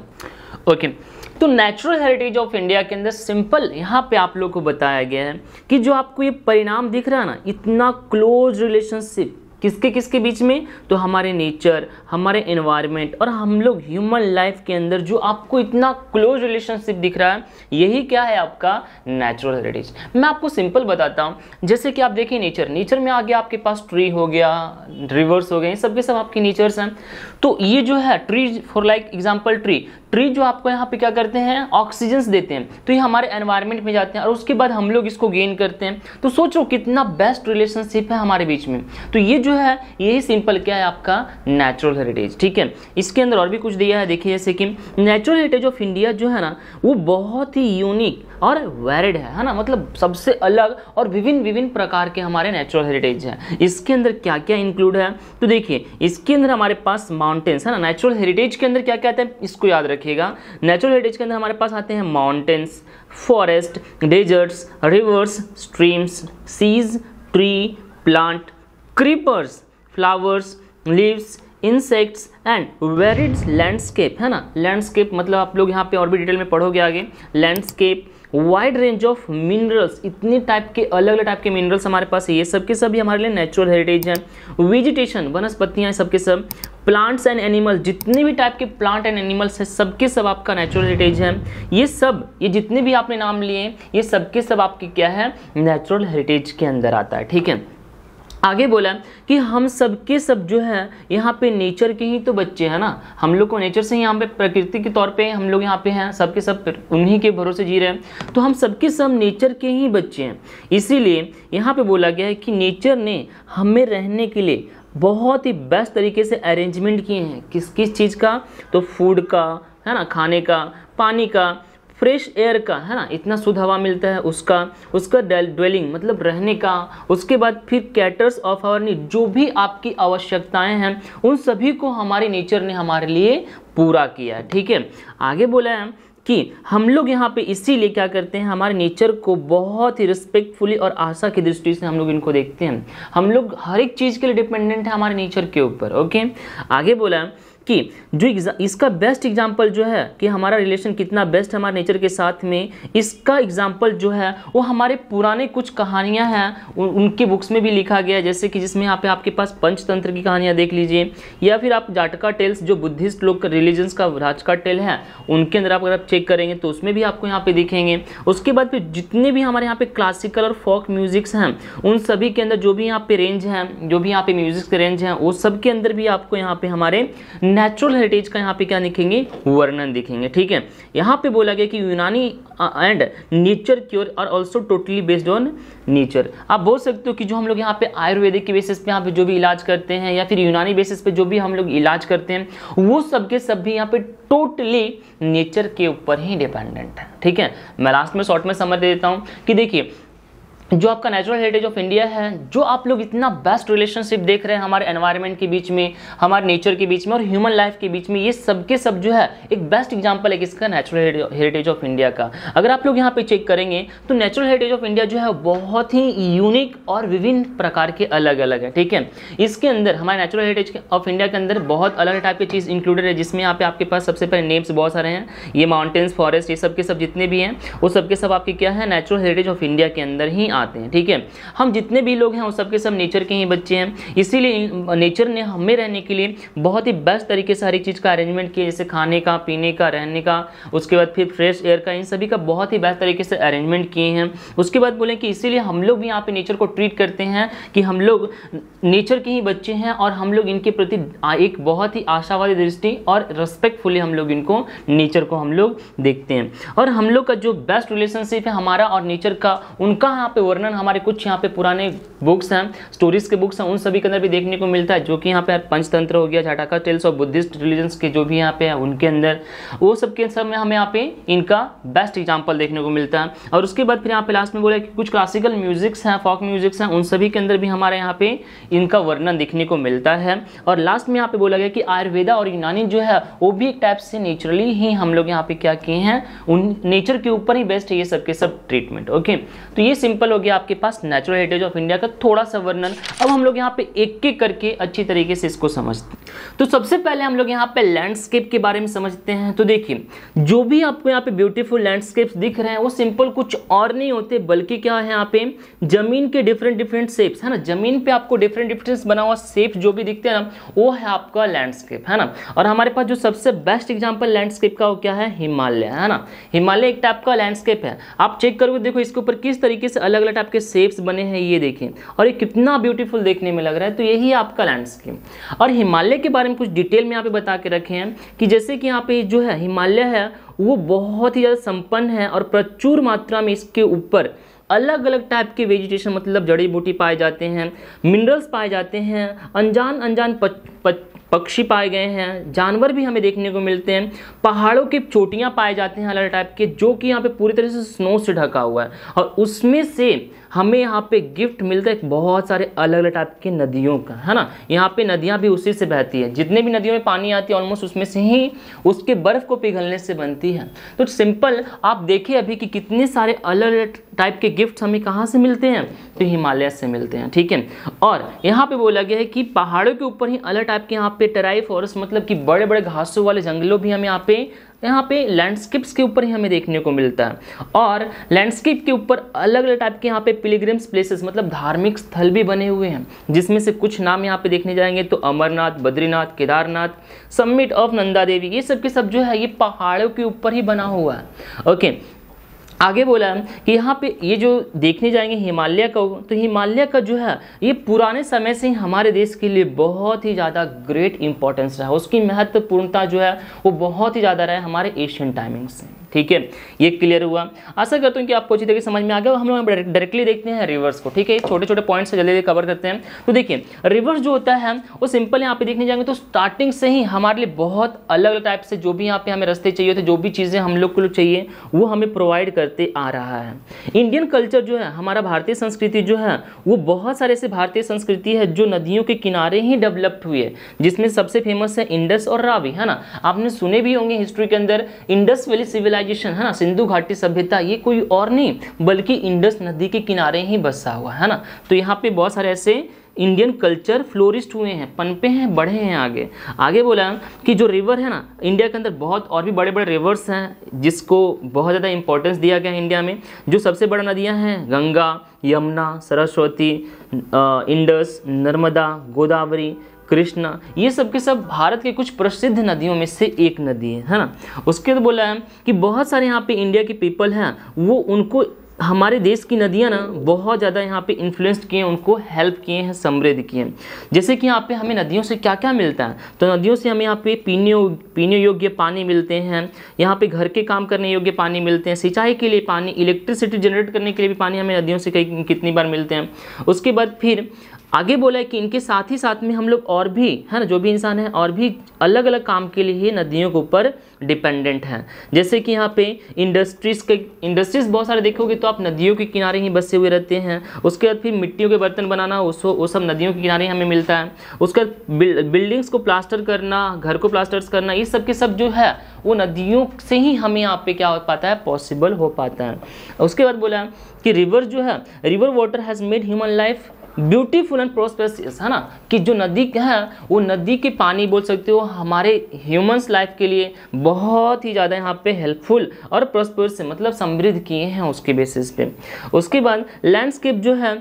ओके तो नेचुरल हेरिटेज ऑफ इंडिया के अंदर सिंपल यहाँ पे आप लोग को बताया गया है कि जो आपको ये परिणाम दिख रहा है ना इतना क्लोज रिलेशनशिप किसके किसके बीच में तो हमारे नेचर हमारे एनवायरनमेंट और हम लोग ह्यूमन लाइफ के अंदर जो आपको इतना क्लोज रिलेशनशिप दिख रहा है यही क्या है आपका नेचुरल हेरिटेज मैं आपको सिंपल बताता हूँ जैसे कि आप देखिए नेचर नेचर में आ गया आपके पास ट्री हो गया रिवर्स हो गए सब के सब आपके नेचर्स हैं तो ये जो है tree for like example tree tree जो आपको यहाँ पे क्या करते हैं ऑक्सीजन देते हैं तो ये हमारे एनवायरमेंट में जाते हैं और उसके बाद हम लोग इसको गेन करते हैं तो सोचो कितना बेस्ट रिलेशनशिप है हमारे बीच में तो ये जो है यही सिंपल क्या है आपका नेचुरल हेरिटेज ठीक है इसके अंदर और भी कुछ दिया है देखिए जैसे कि नेचुरल हेरिटेज ऑफ इंडिया जो है ना वो बहुत ही यूनिक और वेरिड है है ना मतलब सबसे अलग और विभिन्न विभिन्न प्रकार के हमारे नेचुरल हेरिटेज हैं इसके अंदर क्या क्या इंक्लूड है तो देखिए इसके अंदर हमारे पास माउंटेन्स है ना नेचुरल हेरिटेज के अंदर क्या क्या आते हैं इसको याद रखिएगा नेचुरल हेरिटेज के अंदर हमारे पास आते हैं mountains forest deserts rivers streams seas tree plant creepers flowers leaves insects and varied landscape है ना लैंडस्केप मतलब आप लोग यहाँ पे और भी डिटेल में पढ़ोगे आगे landscape wide range of minerals इतने टाइप के अलग अलग टाइप के मिनरल्स हमारे पास है ये सब के सब ही हमारे लिए नेचुरल हेरिटेज हैं वेजिटेशन वनस्पतियाँ सबके सब प्लांट्स एंड एनिमल्स जितने भी टाइप के प्लांट एंड एनिमल्स हैं सबके सब आपका नेचुरल हेरिटेज है ये सब ये जितने भी आपने नाम लिए ये सबके सब आपके क्या है नेचुरल हेरिटेज के अंदर आता है ठीक है आगे बोला कि हम सब के सब जो है यहाँ पे नेचर के ही तो बच्चे हैं ना हम लोग को नेचर से ही यहाँ पे प्रकृति के तौर पे हम लोग यहाँ पे हैं सब के सब उन्हीं के भरोसे जी रहे हैं तो हम सब के सब नेचर के ही बच्चे हैं इसीलिए यहाँ पे बोला गया है कि नेचर ने हमें रहने के लिए बहुत ही बेस्ट तरीके से अरेंजमेंट किए हैं किस किस चीज़ का तो फूड का है ना खाने का पानी का फ्रेश एयर का है ना इतना शुद्ध हवा मिलता है उसका उसका ड्वेलिंग मतलब रहने का उसके बाद फिर कैटर्स ऑफ आवर नीड जो भी आपकी आवश्यकताएं हैं उन सभी को हमारे नेचर ने हमारे लिए पूरा किया है ठीक है आगे बोला है कि हम लोग यहाँ पे इसीलिए क्या करते हैं हमारे नेचर को बहुत ही रिस्पेक्टफुली और आशा की दृष्टि से हम लोग इनको देखते हैं हम लोग हर एक चीज़ के लिए डिपेंडेंट है हमारे नेचर के ऊपर ओके आगे बोला है कि जो इसका बेस्ट एग्जाम्पल जो है कि हमारा रिलेशन कितना बेस्ट है हमारे नेचर के साथ में इसका एग्जाम्पल जो है वो हमारे पुराने कुछ कहानियाँ हैं उनके बुक्स में भी लिखा गया जैसे कि जिसमें यहाँ पे आपके पास पंचतंत्र की कहानियाँ देख लीजिए या फिर आप जाटका टेल्स जो बुद्धिस्ट लोग का रिलीजन्स का राज का टेल है उनके अंदर आप अगर आप चेक करेंगे तो उसमें भी आपको यहाँ पे दिखेंगे उसके बाद फिर जितने भी हमारे यहाँ पे क्लासिकल और फोक म्यूजिक्स हैं उन सभी के अंदर जो भी यहाँ पे रेंज हैं जो भी यहाँ पे म्यूजिक्स के रेंज हैं वो सब के अंदर भी आपको यहाँ पे हमारे नेचुरल हेरिटेज का यहाँ पे क्या दिखेंगे वर्णन दिखेंगे ठीक है यहाँ पे बोला गया कि यूनानी एंड नेचर क्योर और also totally based on nature आप बोल सकते हो कि जो हम लोग यहाँ पे आयुर्वेदिक के बेसिस पे यहाँ पे जो भी इलाज करते हैं या फिर यूनानी बेसिस पे जो भी हम लोग इलाज करते हैं वो सबके सब भी यहाँ पे टोटली नेचर के ऊपर ही डिपेंडेंट है ठीक है मैं लास्ट में शॉर्ट में समझ देता हूँ कि देखिए जो आपका नेचुरल हेरिटेज ऑफ इंडिया है जो आप लोग इतना बेस्ट रिलेशनशिप देख रहे हैं हमारे एनवायरनमेंट के बीच में हमारे नेचर के बीच में और ह्यूमन लाइफ के बीच में ये सब के सब जो है एक बेस्ट एग्जांपल है किसका नेचुरल हेरिटेज ऑफ इंडिया का अगर आप लोग यहाँ पे चेक करेंगे तो नेचुरल हेरिटेज ऑफ इंडिया जो है बहुत ही यूनिक और विभिन्न प्रकार के अलग अलग है ठीक है इसके अंदर हमारे नेचुरल हेरिटेज ऑफ इंडिया के अंदर बहुत अलग टाइप की चीज़ इंक्लूडेड है जिसमें यहाँ पे आपके पास सबसे पहले नेम्स बहुत सारे हैं ये माउंटेन्स फॉरेस्ट ये सब के सब जितने भी हैं वो सब के सब आपके क्या है नेचुरल हेरिटेज ऑफ इंडिया के अंदर ही आते हैं ठीक है हम जितने भी लोग हैं उन सबके सब नेचर के ही बच्चे हैं इसीलिए नेचर ने हमें रहने के लिए बहुत ही बेस्ट तरीके से हरी चीज़ का अरेंजमेंट किया जैसे खाने का पीने का रहने का उसके बाद फिर फ्रेश एयर का इन सभी का बहुत ही बेस्ट तरीके से अरेंजमेंट किए हैं उसके बाद बोले कि इसीलिए हम लोग भी यहाँ पे नेचर को ट्रीट करते हैं कि हम लोग नेचर के ही बच्चे हैं और हम लोग इनके प्रति एक बहुत ही आशावादी दृष्टि और रेस्पेक्टफुली हम लोग इनको नेचर को हम लोग देखते हैं और हम लोग का जो बेस्ट रिलेशनशिप है हमारा और नेचर का उनका यहाँ पे वर्णन हमारे कुछ यहाँ पे पुराने बुक्स हैं स्टोरीज के बुक्स हैं उन सभी के अंदर भी देखने को मिलता है जो कि यहाँ पे पंचतंत्र हो गया झटाका टेल्स और बुद्धिस्ट रिलीजन के जो भी यहाँ पे हैं उनके अंदर वो सब के सब में हमें यहाँ पे इनका बेस्ट एग्जाम्पल देखने को मिलता है और उसके बाद फिर यहाँ पे लास्ट में बोला कि कुछ क्लासिकल म्यूजिक्स हैं फॉक म्यूजिक्स हैं उन सभी के अंदर भी हमारे यहाँ पे इनका वर्णन देखने को मिलता है और लास्ट में यहाँ पे बोला गया कि आयुर्वेदा और यूनानी जो है वो भी एक टाइप से नेचुरली ही हम लोग यहाँ पे क्या किए हैं उन नेचर के ऊपर ही बेस्ट है ये सब के सब ट्रीटमेंट ओके तो ये सिंपल हो गया आपके पास नेचुरल हेरिटेज ऑफ इंडिया का थोड़ा सा वर्णन अब हम लोग यहाँ पे एक एक करके अच्छी तरीके से इसको समझते हैं तो सबसे पहले हम लोग यहाँ पे लैंडस्केप के बारे में समझते हैं तो देखिए जो भी आपको यहाँ पे ब्यूटीफुल लैंडस्केप्स दिख रहे हैं वो सिंपल कुछ और नहीं होते बल्कि क्या है यहाँ पे जमीन के डिफरेंट डिफरेंट सेप्स है ना जमीन पे आपको डिफरेंट डिफरेंट बना हुआ सेप जो भी दिखते हैं ना वो है आपका लैंडस्केप है ना और हमारे पास जो सबसे बेस्ट एग्जाम्पल लैंडस्केप का वो क्या है हिमालय है ना हिमालय एक टाइप का लैंडस्केप है आप चेक करोगे देखो इसके ऊपर किस तरीके से अलग अलग टाइप के शेप्स बने हैं ये देखें और ये कितना ब्यूटीफुल देखने में लग रहा है तो यही आपका लैंडस्केप और हिमालय के बारे में कुछ डिटेल में यहाँ पे बता के रखे हैं कि जैसे कि यहाँ पे जो है हिमालय है वो बहुत ही ज़्यादा संपन्न है और प्रचुर मात्रा में इसके ऊपर अलग अलग टाइप के वेजिटेशन मतलब जड़ी बूटी पाए जाते हैं मिनरल्स पाए जाते हैं अनजान अनजान पक्षी पाए गए हैं जानवर भी हमें देखने को मिलते हैं पहाड़ों की चोटियाँ पाए जाते हैं अलग टाइप के जो कि यहाँ पे पूरी तरह से स्नो से ढका हुआ है और उसमें से हमें यहाँ पे गिफ्ट मिलता है बहुत सारे अलग अलग टाइप के नदियों का है ना यहाँ पे नदियाँ भी उसी से बहती है जितने भी नदियों में पानी आती है ऑलमोस्ट उसमें से ही उसके बर्फ़ को पिघलने से बनती है तो सिंपल आप देखिए अभी कि कितने सारे अलग अलग टाइप के गिफ्ट हमें कहाँ से मिलते हैं तो हिमालय से मिलते हैं ठीक है और यहाँ पे बोला गया है कि पहाड़ों के ऊपर ही अलग टाइप के यहाँ पे टराई फॉरेस्ट मतलब कि बड़े बड़े घासों वाले जंगलों भी हमें यहाँ पे यहाँ पे लैंडस्केप्स के ऊपर ही हमें देखने को मिलता है और लैंडस्केप के ऊपर अलग अलग टाइप के यहाँ पे पिलग्रिम्स प्लेसेस मतलब धार्मिक स्थल भी बने हुए हैं जिसमें से कुछ नाम यहाँ पे देखने जाएंगे तो अमरनाथ बद्रीनाथ केदारनाथ समिट ऑफ नंदा देवी ये सब के सब जो है ये पहाड़ों के ऊपर ही बना हुआ है ओके आगे बोला कि यहाँ पे ये जो देखने जाएंगे हिमालय का तो हिमालय का जो है ये पुराने समय से ही हमारे देश के लिए बहुत ही ज़्यादा ग्रेट इंपॉर्टेंस रहा उसकी महत्वपूर्णता जो है वो बहुत ही ज़्यादा रहा है हमारे एशियन टाइमिंग से ठीक है ये क्लियर हुआ आशा करता हूँ कि आपको अच्छी तरीके समझ में आ गया हम लोग डायरेक्टली देखते हैं रिवर्स को ठीक है छोटे छोटे पॉइंट्स से जल्दी कवर करते हैं तो देखिए रिवर्स जो होता है वो सिंपल यहाँ पे देखने जाएंगे तो स्टार्टिंग से ही हमारे लिए बहुत अलग अलग टाइप से जो भी यहाँ पे हमें रस्ते चाहिए थे जो भी चीज़ें हम लोग को चाहिए वो हमें प्रोवाइड करते आ रहा है इंडियन कल्चर जो है हमारा भारतीय संस्कृति जो है वो बहुत सारे ऐसे भारतीय संस्कृति है जो नदियों के किनारे ही डेवलप्ड हुई है जिसमें सबसे फेमस है इंडस और रावी है ना आपने सुने भी होंगे हिस्ट्री के अंदर इंडस वैली सिविल सिविलाइजेशन है ना सिंधु घाटी सभ्यता ये कोई और नहीं बल्कि इंडस नदी के किनारे ही बसा हुआ है ना तो यहाँ पे बहुत सारे ऐसे इंडियन कल्चर फ्लोरिस्ट हुए हैं पनपे हैं बढ़े हैं आगे आगे बोला कि जो रिवर है ना इंडिया के अंदर बहुत और भी बड़े बड़े रिवर्स हैं जिसको बहुत ज़्यादा इंपॉर्टेंस दिया गया है इंडिया में जो सबसे बड़ा नदियां हैं गंगा यमुना सरस्वती इंडस नर्मदा गोदावरी कृष्णा ये सब के सब भारत के कुछ प्रसिद्ध नदियों में से एक नदी है है ना उसके बाद बोला है कि बहुत सारे यहाँ पे इंडिया के पीपल हैं वो उनको हमारे देश की नदियाँ ना बहुत ज़्यादा यहाँ पे इन्फ्लुएंस किए हैं उनको हेल्प किए हैं समृद्ध किए हैं जैसे कि यहाँ पे हमें नदियों से क्या क्या मिलता है तो नदियों से हमें यहाँ पे पीने पीने योग्य पानी मिलते हैं यहाँ पे घर के काम करने योग्य पानी मिलते हैं सिंचाई के लिए पानी इलेक्ट्रिसिटी जनरेट करने के लिए भी पानी हमें नदियों से कई कितनी बार मिलते हैं उसके बाद फिर आगे बोला है कि इनके साथ ही साथ में हम लोग और भी है ना जो भी इंसान है और भी अलग अलग काम के लिए नदियों के ऊपर डिपेंडेंट हैं जैसे कि यहाँ पे इंडस्ट्रीज़ के इंडस्ट्रीज़ बहुत सारे देखोगे तो आप नदियों के किनारे ही बसे हुए रहते हैं उसके बाद फिर मिट्टियों के बर्तन बनाना उस वो सब नदियों के किनारे हमें मिलता है उसके बाद बिल्डिंग्स को प्लास्टर करना घर को प्लास्टर करना ये सब के सब जो है वो नदियों से ही हमें यहाँ पे क्या हो पाता है पॉसिबल हो पाता है उसके बाद बोला कि रिवर जो है river water has made human life beautiful and prosperous है ना कि जो नदी है वो नदी के पानी बोल सकते हो हमारे ह्यूमंस लाइफ के लिए बहुत ही ज़्यादा यहाँ पे हेल्पफुल और प्रोस्पेस मतलब समृद्ध किए हैं उसके बेसिस पे उसके बाद लैंडस्केप जो है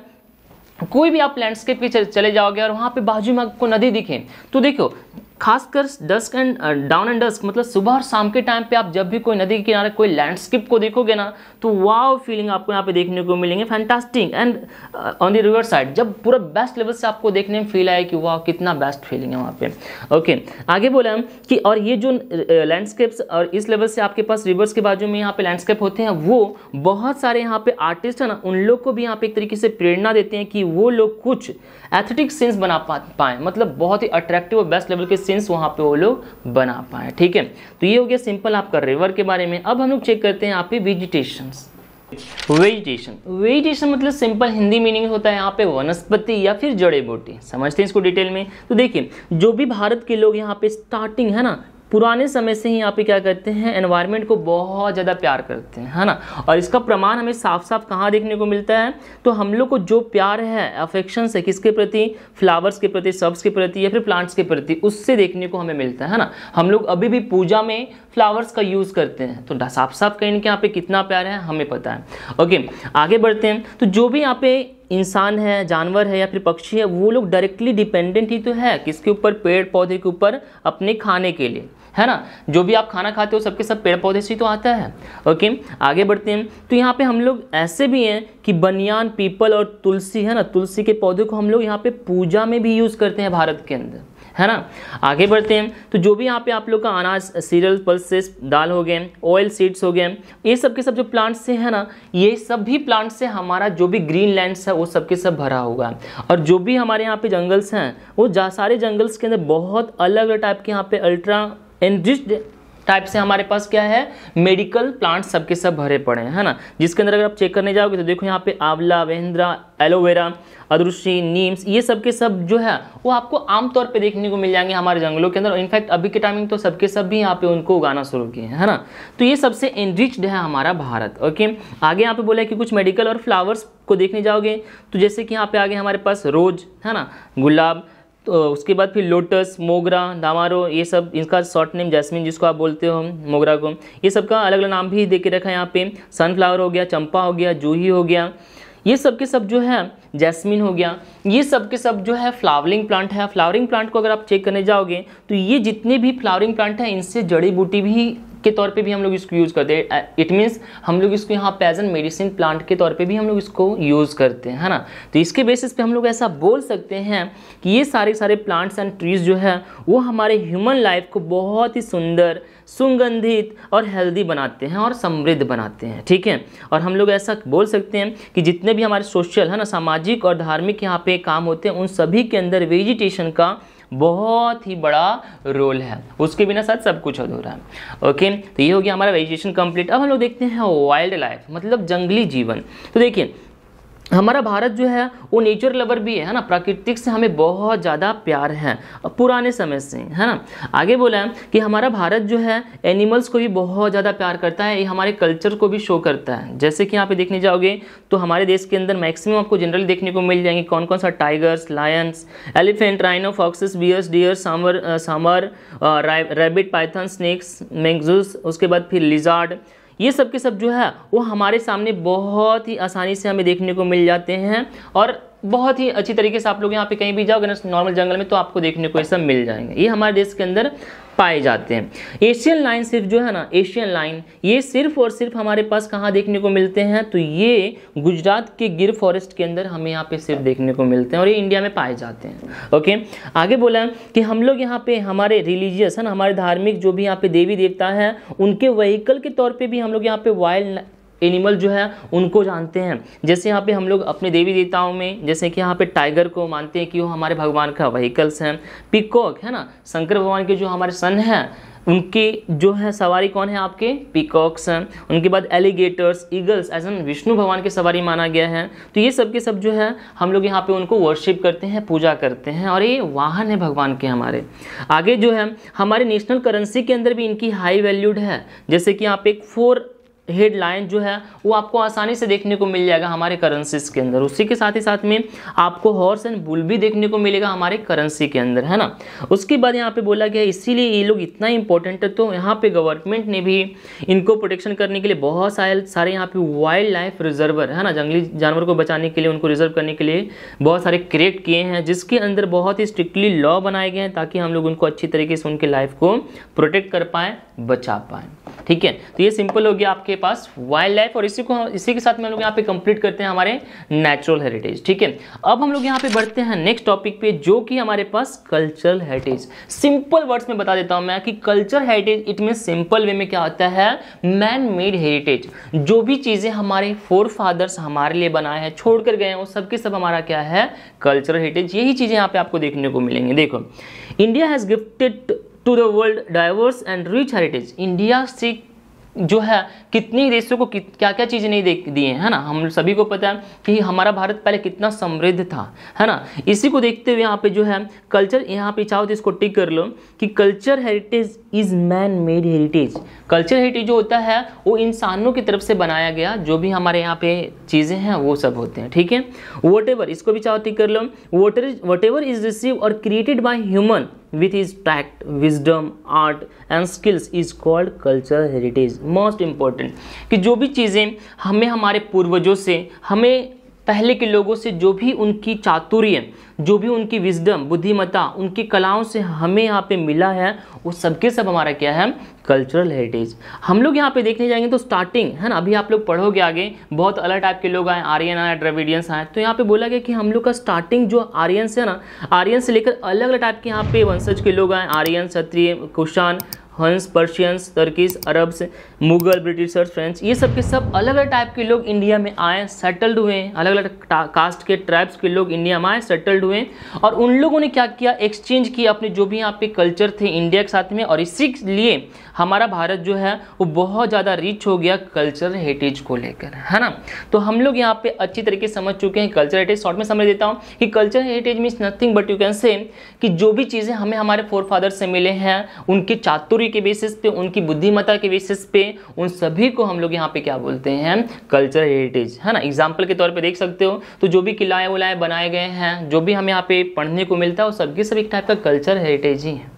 कोई भी आप लैंडस्केप के चले जाओगे और वहाँ पे बाजू में आपको नदी दिखे तो देखो खासकर dusk and dawn and dusk मतलब सुबह और शाम के टाइम पे आप जब भी कोई नदी के किनारे कोई लैंडस्केप को देखोगे ना तो वाव फीलिंग आपको यहाँ पे देखने को मिलेंगे fantastic and on the river side जब पूरा बेस्ट लेवल से आपको देखने में फील आए कि वाह कितना बेस्ट फीलिंग है वहाँ पे ओके okay. आगे बोला हम कि और ये जो लैंडस्केप्स uh, और इस लेवल से आपके पास रिवर्स के बाजू में यहाँ पे लैंडस्केप होते हैं वो बहुत सारे यहाँ पे आर्टिस्ट हैं ना उन लोग को भी यहाँ पे एक तरीके से प्रेरणा देते हैं कि वो लोग कुछ एथेटिक सीन्स बना पा पाएँ मतलब बहुत ही अट्रैक्टिव और बेस्ट लेवल के सीन्स वहाँ पे वो लोग बना पाएँ ठीक है तो ये हो गया सिंपल आपका रिवर के बारे में अब हम लोग चेक करते हैं आपके वेजिटेशन वेजिटेशन वेजिटेशन मतलब सिंपल हिंदी मीनिंग होता है यहाँ पे वनस्पति या फिर जड़े बूटी समझते हैं इसको डिटेल में तो देखिए जो भी भारत के लोग यहाँ पे स्टार्टिंग है ना पुराने समय से ही यहाँ पे क्या करते हैं एनवायरनमेंट को बहुत ज़्यादा प्यार करते हैं है ना और इसका प्रमाण हमें साफ साफ कहाँ देखने को मिलता है तो हम लोग को जो प्यार है अफेक्शन से किसके प्रति फ्लावर्स के प्रति सब्स के प्रति या फिर प्लांट्स के प्रति उससे देखने को हमें मिलता है ना हम लोग अभी भी पूजा में फ्लावर्स का यूज़ करते हैं तो साफ साफ का इनके यहाँ पे कितना प्यार है हमें पता है ओके आगे बढ़ते हैं तो जो भी यहाँ पे इंसान है जानवर है या फिर पक्षी है वो लोग डायरेक्टली डिपेंडेंट ही तो है किसके ऊपर पेड़ पौधे के ऊपर अपने खाने के लिए है ना जो भी आप खाना खाते हो सबके सब पेड़ पौधे से ही तो आता है ओके आगे बढ़ते हैं तो यहाँ पे हम लोग ऐसे भी हैं कि बनियान पीपल और तुलसी है ना तुलसी के पौधे को हम लोग यहाँ पे पूजा में भी यूज़ करते हैं भारत के अंदर है ना आगे बढ़ते हैं तो जो भी यहाँ पे आप लोग का अनाज सीरियल पल्सेस दाल हो गए ऑयल सीड्स हो गए ये सब के सब जो प्लांट्स से है ना ये सब भी प्लांट्स से हमारा जो भी ग्रीन लैंड है वो सब के सब भरा होगा और जो भी हमारे यहाँ पे जंगल्स हैं वो सारे जंगल्स के अंदर बहुत अलग अलग टाइप के यहाँ पे अल्ट्रा एनरिच्ड टाइप से हमारे पास क्या है मेडिकल प्लांट सबके सब भरे पड़े हैं है ना जिसके अंदर अगर आप चेक करने जाओगे तो देखो यहाँ पे आंवला वेंद्रा एलोवेरा अदृश्य नीम्स ये सबके सब जो है वो आपको आमतौर पे देखने को मिल जाएंगे हमारे जंगलों के अंदर इनफैक्ट अभी के टाइमिंग तो सबके सब भी यहाँ पे उनको उगाना शुरू किए हैं है ना तो ये सबसे एनरिच्ड है हमारा भारत ओके आगे यहाँ पे बोला है कि कुछ मेडिकल और फ्लावर्स को देखने जाओगे तो जैसे कि यहाँ पे आगे हमारे पास रोज है ना गुलाब तो उसके बाद फिर लोटस मोगरा दामारो ये सब इनका शॉर्ट नेम जैस्मिन जिसको आप बोलते हो मोगरा को ये सब का अलग अलग नाम भी दे के रखा है यहाँ पे सनफ्लावर हो गया चंपा हो गया जूही हो गया ये सब के सब जो है जैस्मिन हो गया ये सब के सब जो है फ्लावरिंग प्लांट है फ्लावरिंग प्लांट को अगर आप चेक करने जाओगे तो ये जितने भी फ्लावरिंग प्लांट हैं इनसे जड़ी बूटी भी के तौर पे भी हम लोग इसको यूज़ करते हैं इट uh, मीन्स हम लोग इसको यहाँ पेजन मेडिसिन प्लांट के तौर पे भी हम लोग इसको यूज़ करते हैं है ना तो इसके बेसिस पे हम लोग ऐसा बोल सकते हैं कि ये सारे सारे प्लांट्स एंड ट्रीज जो है वो हमारे ह्यूमन लाइफ को बहुत ही सुंदर सुगंधित और हेल्दी बनाते हैं और समृद्ध बनाते हैं ठीक है और हम लोग ऐसा बोल सकते हैं कि जितने भी हमारे सोशल है ना सामाजिक और धार्मिक यहाँ पे काम होते हैं उन सभी के अंदर वेजिटेशन का बहुत ही बड़ा रोल है उसके बिना साथ सब कुछ अधूरा है ओके तो ये हो गया हमारा रजिस्ट्रेशन कंप्लीट अब हम लोग देखते हैं वाइल्ड लाइफ मतलब जंगली जीवन तो देखिए हमारा भारत जो है वो नेचर लवर भी है ना प्राकृतिक से हमें बहुत ज़्यादा प्यार है पुराने समय से है ना आगे बोला है कि हमारा भारत जो है एनिमल्स को भी बहुत ज़्यादा प्यार करता है ये हमारे कल्चर को भी शो करता है जैसे कि यहाँ पे देखने जाओगे तो हमारे देश के अंदर मैक्सिमम आपको जनरली देखने को मिल जाएंगे कौन कौन सा tigers lions elephant rhino foxes bears deers सामर सामर रैबिट पाइथन स्नेक्स मैंगजूस उसके बाद फिर लिजार्ड ये सब के सब जो है वो हमारे सामने बहुत ही आसानी से हमें देखने को मिल जाते हैं और बहुत ही अच्छी तरीके से आप लोग यहाँ पे कहीं भी जाओगे अगर नॉर्मल जंगल में तो आपको देखने को ये सब मिल जाएंगे ये हमारे देश के अंदर पाए जाते हैं एशियन लाइन सिर्फ जो है ना एशियन लाइन ये सिर्फ और सिर्फ हमारे पास कहाँ देखने को मिलते हैं तो ये गुजरात के गिर फॉरेस्ट के अंदर हमें यहाँ पे सिर्फ देखने को मिलते हैं और ये इंडिया में पाए जाते हैं ओके आगे बोला है कि हम लोग यहाँ पे हमारे रिलीजियस है ना हमारे धार्मिक जो भी यहाँ पे देवी देवता है उनके वहीकल के तौर पर भी हम लोग यहाँ पे वाइल्ड एनिमल जो है उनको जानते हैं जैसे यहाँ पे हम लोग अपने देवी देवताओं में जैसे कि यहाँ पे टाइगर को मानते हैं कि वो हमारे भगवान का वहीकल्स हैं पिकॉक है ना शंकर भगवान के जो हमारे सन हैं उनके जो है सवारी कौन है आपके पिकॉक्स हैं उनके बाद alligators eagles as an Vishnu भगवान के सवारी माना गया है तो ये सब के सब जो है हम लोग यहाँ पे उनको वर्शिप करते हैं पूजा करते हैं और ये वाहन है भगवान के हमारे आगे जो है हमारे नेशनल करेंसी के अंदर भी इनकी हाई वैल्यूड है जैसे कि यहाँ पे एक फोर हेडलाइन जो है वो आपको आसानी से देखने को मिल जाएगा हमारे करेंसीज के अंदर उसी के साथ ही साथ में आपको हॉर्स एंड बुल भी देखने को मिलेगा हमारे करेंसी के अंदर है ना उसके बाद यहाँ पे बोला गया इसीलिए ये लोग इतना इंपॉर्टेंट है तो यहाँ पे गवर्नमेंट ने भी इनको प्रोटेक्शन करने के लिए बहुत सारे सारे यहाँ पे वाइल्ड लाइफ रिजर्वर है ना जंगली जानवर को बचाने के लिए उनको रिजर्व करने के लिए बहुत सारे क्रिएट किए हैं जिसके अंदर बहुत ही स्ट्रिक्टली लॉ बनाए गए हैं ताकि हम लोग उनको अच्छी तरीके से उनके लाइफ को प्रोटेक्ट कर पाए बचा पाए ठीक है तो ये सिंपल हो गया आपके आपके पास वाइल्ड लाइफ और इसी को इसी के साथ में हम लोग यहाँ पे कंप्लीट करते हैं हमारे नेचुरल हेरिटेज ठीक है अब हम लोग यहाँ पे बढ़ते हैं नेक्स्ट टॉपिक पे जो कि हमारे पास कल्चरल हेरिटेज सिंपल वर्ड्स में बता देता हूँ मैं कि culture heritage it mean simple way में क्या होता है मैन मेड हेरिटेज जो भी चीज़ें हमारे फोर फादर्स हमारे लिए बनाए हैं छोड़ कर गए हैं वो सब के सब हमारा क्या है कल्चरल हेरिटेज यही चीज़ें यहाँ पे आपको देखने को मिलेंगे देखो India has gifted to the world diverse and rich heritage India से जो है कितनी देशों को कित, क्या क्या चीज़ें नहीं दे दिए है ना हम सभी को पता है कि हमारा भारत पहले कितना समृद्ध था है ना इसी को देखते हुए यहाँ पे जो है कल्चर यहाँ पे चाहो तो इसको टिक कर लो कि culture heritage is man made heritage culture heritage जो होता है वो इंसानों की तरफ से बनाया गया जो भी हमारे यहाँ पे चीज़ें हैं वो सब होते हैं ठीक है वट एवर इसको भी चाहती तो कर लो वोटर वट एवर इज रिसीव और created by human with his tact wisdom art and skills is called culture heritage most important कि जो भी चीज़ें हमें हमारे पूर्वजों से हमें पहले के लोगों से जो भी उनकी चातुर्य जो भी उनकी विजडम बुद्धिमत्ता उनकी कलाओं से हमें यहाँ पे मिला है वो सबके सब हमारा क्या है कल्चरल हेरिटेज हम लोग यहाँ पे देखने जाएंगे तो स्टार्टिंग है ना अभी आप लोग पढ़ोगे आगे बहुत अलग टाइप के लोग आए आर्यन आए ड्रेविडियंस आए तो यहाँ पे बोला गया कि हम लोग का स्टार्टिंग जो आर्यन से ना आर्यन से लेकर अलग अलग टाइप के यहाँ पे वंशज के लोग आए Aryan Kshatriya Kushan Huns Persians Turks Arabs Mughal Britishers French ये सब के सब अलग अलग टाइप के लोग इंडिया में आए सेटल्ड हुए हैं अलग अलग कास्ट के ट्राइब्स के लोग इंडिया में आए सेटल्ड हुए और उन लोगों ने क्या किया एक्सचेंज किया अपने जो भी यहाँ पे कल्चर थे इंडिया के साथ में और इसी लिए हमारा भारत जो है वो बहुत ज़्यादा रिच हो गया कल्चर हेरिटेज को लेकर है ना तो हम लोग यहाँ पे अच्छी तरीके समझ चुके हैं कल्चर हेरिटेज शॉर्ट में समझ देता हूँ कि culture heritage means nothing but you can say कि जो भी चीज़ें हमें हमारे फोर फादर से मिले हैं उनके चातुर्य के बेसिस पे उनकी बुद्धिमत्ता के बेसिस पे उन सभी को हम लोग यहाँ पे क्या बोलते हैं कल्चर हेरिटेज है ना एग्जाम्पल के तौर पर देख सकते हो तो जो भी किलाए उलाए बनाए गए हैं जो भी हम यहाँ पे पढ़ने को मिलता है वो सबके सब एक टाइप का कल्चर हेरिटेज ही है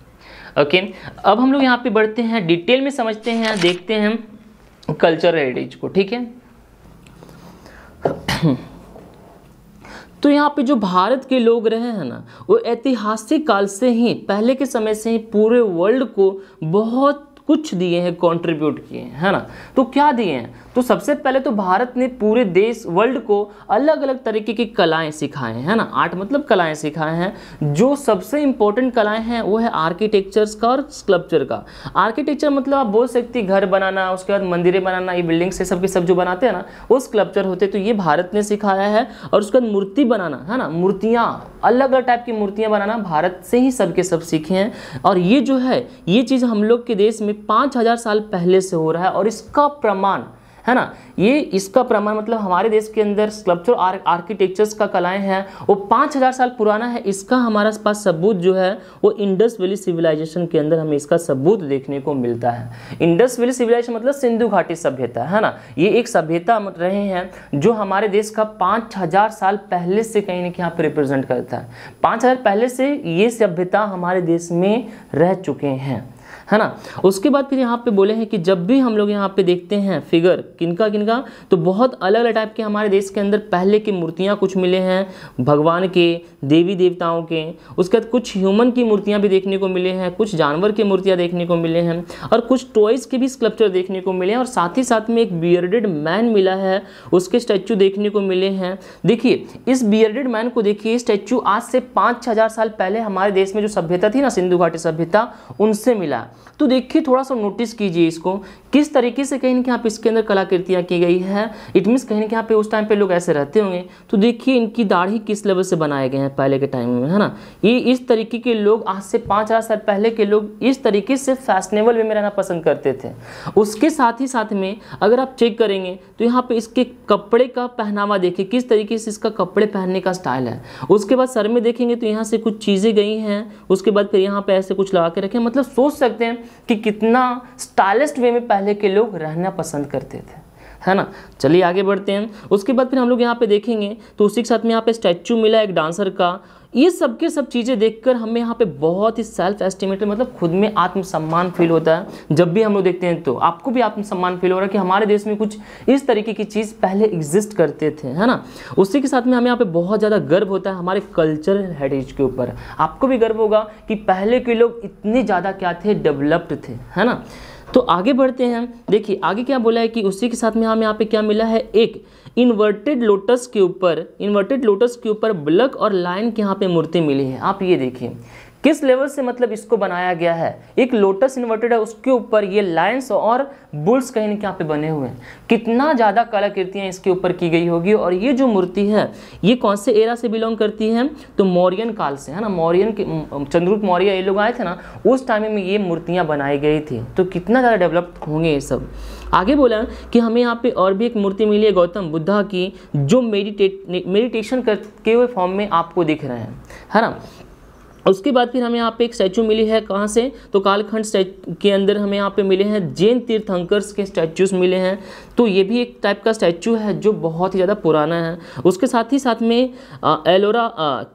ओके अब हम लोग यहाँ पे बढ़ते हैं डिटेल में समझते हैं देखते हैं कल्चर हेरिटेज को ठीक है तो यहाँ पे जो भारत के लोग रहे हैं ना वो ऐतिहासिक काल से ही पहले के समय से ही पूरे वर्ल्ड को बहुत कुछ दिए हैं कंट्रीब्यूट किए हैं है ना तो क्या दिए हैं तो सबसे पहले तो भारत ने पूरे देश वर्ल्ड को अलग अलग तरीके की कलाएं सिखाए हैं है ना आर्ट मतलब कलाएं सिखाए हैं जो सबसे इंपॉर्टेंट कलाएं हैं वो है आर्किटेक्चर्स का और स्कल्पचर का आर्किटेक्चर मतलब आप बोल सकती घर बनाना उसके बाद मंदिरें बनाना ये बिल्डिंग्स से सब के सब जो बनाते हैं ना वो स्कल्पचर होते तो ये भारत ने सिखाया है और उसके बाद मूर्ति बनाना है ना मूर्तियाँ अलग अलग टाइप की मूर्तियाँ बनाना भारत से ही सब के सब सीखे हैं और ये जो है ये चीज़ हम लोग के देश में पाँच हज़ार साल पहले से हो रहा है और इसका प्रमाण है ना ये इसका प्रमाण मतलब हमारे देश के अंदर स्कल्पचर आर, आर्किटेक्चर्स का कलाएं हैं वो पाँच हज़ार साल पुराना है इसका हमारे पास सबूत जो है वो इंडस वैली सिविलाइजेशन के अंदर हमें इसका सबूत देखने को मिलता है इंडस वैली सिविलाइजेशन मतलब सिंधु घाटी सभ्यता है ना ये एक सभ्यता रहे हैं जो हमारे देश का पाँच हज़ार साल पहले से कहीं ना कहीं यहाँ पर रिप्रेजेंट करता है पाँच हज़ार पहले से ये सभ्यता हमारे देश में रह चुके हैं है ना उसके बाद फिर यहाँ पे बोले हैं कि जब भी हम लोग यहाँ पे देखते हैं फिगर किनका किनका तो बहुत अलग अलग टाइप के हमारे देश के अंदर पहले की मूर्तियाँ कुछ मिले हैं भगवान के देवी देवताओं के उसके बाद कुछ ह्यूमन की मूर्तियाँ भी देखने को मिले हैं कुछ जानवर की मूर्तियाँ देखने को मिले हैं और कुछ टॉयज़ के भी स्कल्पचर देखने को मिले हैं और साथ ही साथ में एक बियर्डेड मैन मिला है उसके स्टैचू देखने को मिले हैं देखिए इस बियर्डेड मैन को देखिए स्टैचू आज से पाँच हज़ार साल पहले हमारे देश में जो सभ्यता थी ना सिंधु घाटी सभ्यता उनसे मिला तो देखिए थोड़ा सा नोटिस कीजिए इसको किस तरीके से कहीं ना कहीं पे इसके अंदर कलाकृतियाँ की गई है इट मीन्स कहीं ना कहीं पे उस टाइम पे लोग ऐसे रहते होंगे तो देखिए इनकी दाढ़ी किस लेवल से बनाए गए हैं पहले के टाइम में है ना ये इस तरीके के लोग आज से पाँच हज़ार साल पहले के लोग इस तरीके से फैशनेबल वे में रहना पसंद करते थे उसके साथ ही साथ में अगर आप चेक करेंगे तो यहाँ पर इसके कपड़े का पहनावा देखिए किस तरीके से इसका कपड़े पहनने का स्टाइल है उसके बाद सर में देखेंगे तो यहाँ से कुछ चीज़ें गई हैं उसके बाद फिर यहाँ पर ऐसे कुछ लगा के रखें मतलब सोच सकते हैं हैं कि कितना स्टाइलिस्ट वे में पहले के लोग रहना पसंद करते थे है ना चलिए आगे बढ़ते हैं उसके बाद फिर हम लोग यहाँ पे देखेंगे तो उसी के साथ में यहाँ पे स्टैचू मिला एक डांसर का ये सब के सब चीज़ें देखकर हमें यहाँ पे बहुत ही सेल्फ एस्टिमेटेड मतलब खुद में आत्मसम्मान फील होता है जब भी हम लोग देखते हैं तो आपको भी आत्मसम्मान फील हो रहा है कि हमारे देश में कुछ इस तरीके की चीज़ पहले एग्जिस्ट करते थे है ना उसी के साथ में हमें यहाँ पे बहुत ज़्यादा गर्व होता है हमारे कल्चरल हेरिटेज के ऊपर आपको भी गर्व होगा कि पहले के लोग इतने ज़्यादा क्या थे डेवलप्ड थे है ना तो आगे बढ़ते हैं देखिए आगे क्या बोला है कि उसी के साथ में हमें यहाँ पे क्या मिला है एक इन्वर्टेड लोटस के ऊपर इन्वर्टेड लोटस के ऊपर ब्लक और लाइन की यहाँ पे मूर्ति मिली है आप ये देखिए किस लेवल से मतलब इसको बनाया गया है एक लोटस इन्वर्टेड है उसके ऊपर ये लाइन्स और बुल्स कहीं ना कहीं पे बने हुए हैं कितना ज़्यादा कलाकृतियाँ इसके ऊपर की गई होगी और ये जो मूर्ति है ये कौन से एरा से बिलोंग करती है तो मौर्यन काल से है ना मौर्यन के चंद्रगुप्त मौर्य ये लोग आए थे ना उस टाइम में ये मूर्तियाँ बनाई गई थी तो कितना ज़्यादा डेवलप होंगे ये सब आगे बोला कि हमें यहाँ पे और भी एक मूर्ति मिली है गौतम बुद्धा की जो मेडिटेट मेडिटेशन करके हुए फॉर्म में आपको दिख रहे हैं है ना उसके बाद फिर हमें यहाँ पे एक स्टैचू मिली है कहाँ से तो कालखंड के अंदर हमें यहाँ पे मिले हैं जैन तीर्थंकर्स के स्टैचूज मिले हैं तो ये भी एक टाइप का स्टैचू है जो बहुत ही ज़्यादा पुराना है उसके साथ ही साथ में एलोरा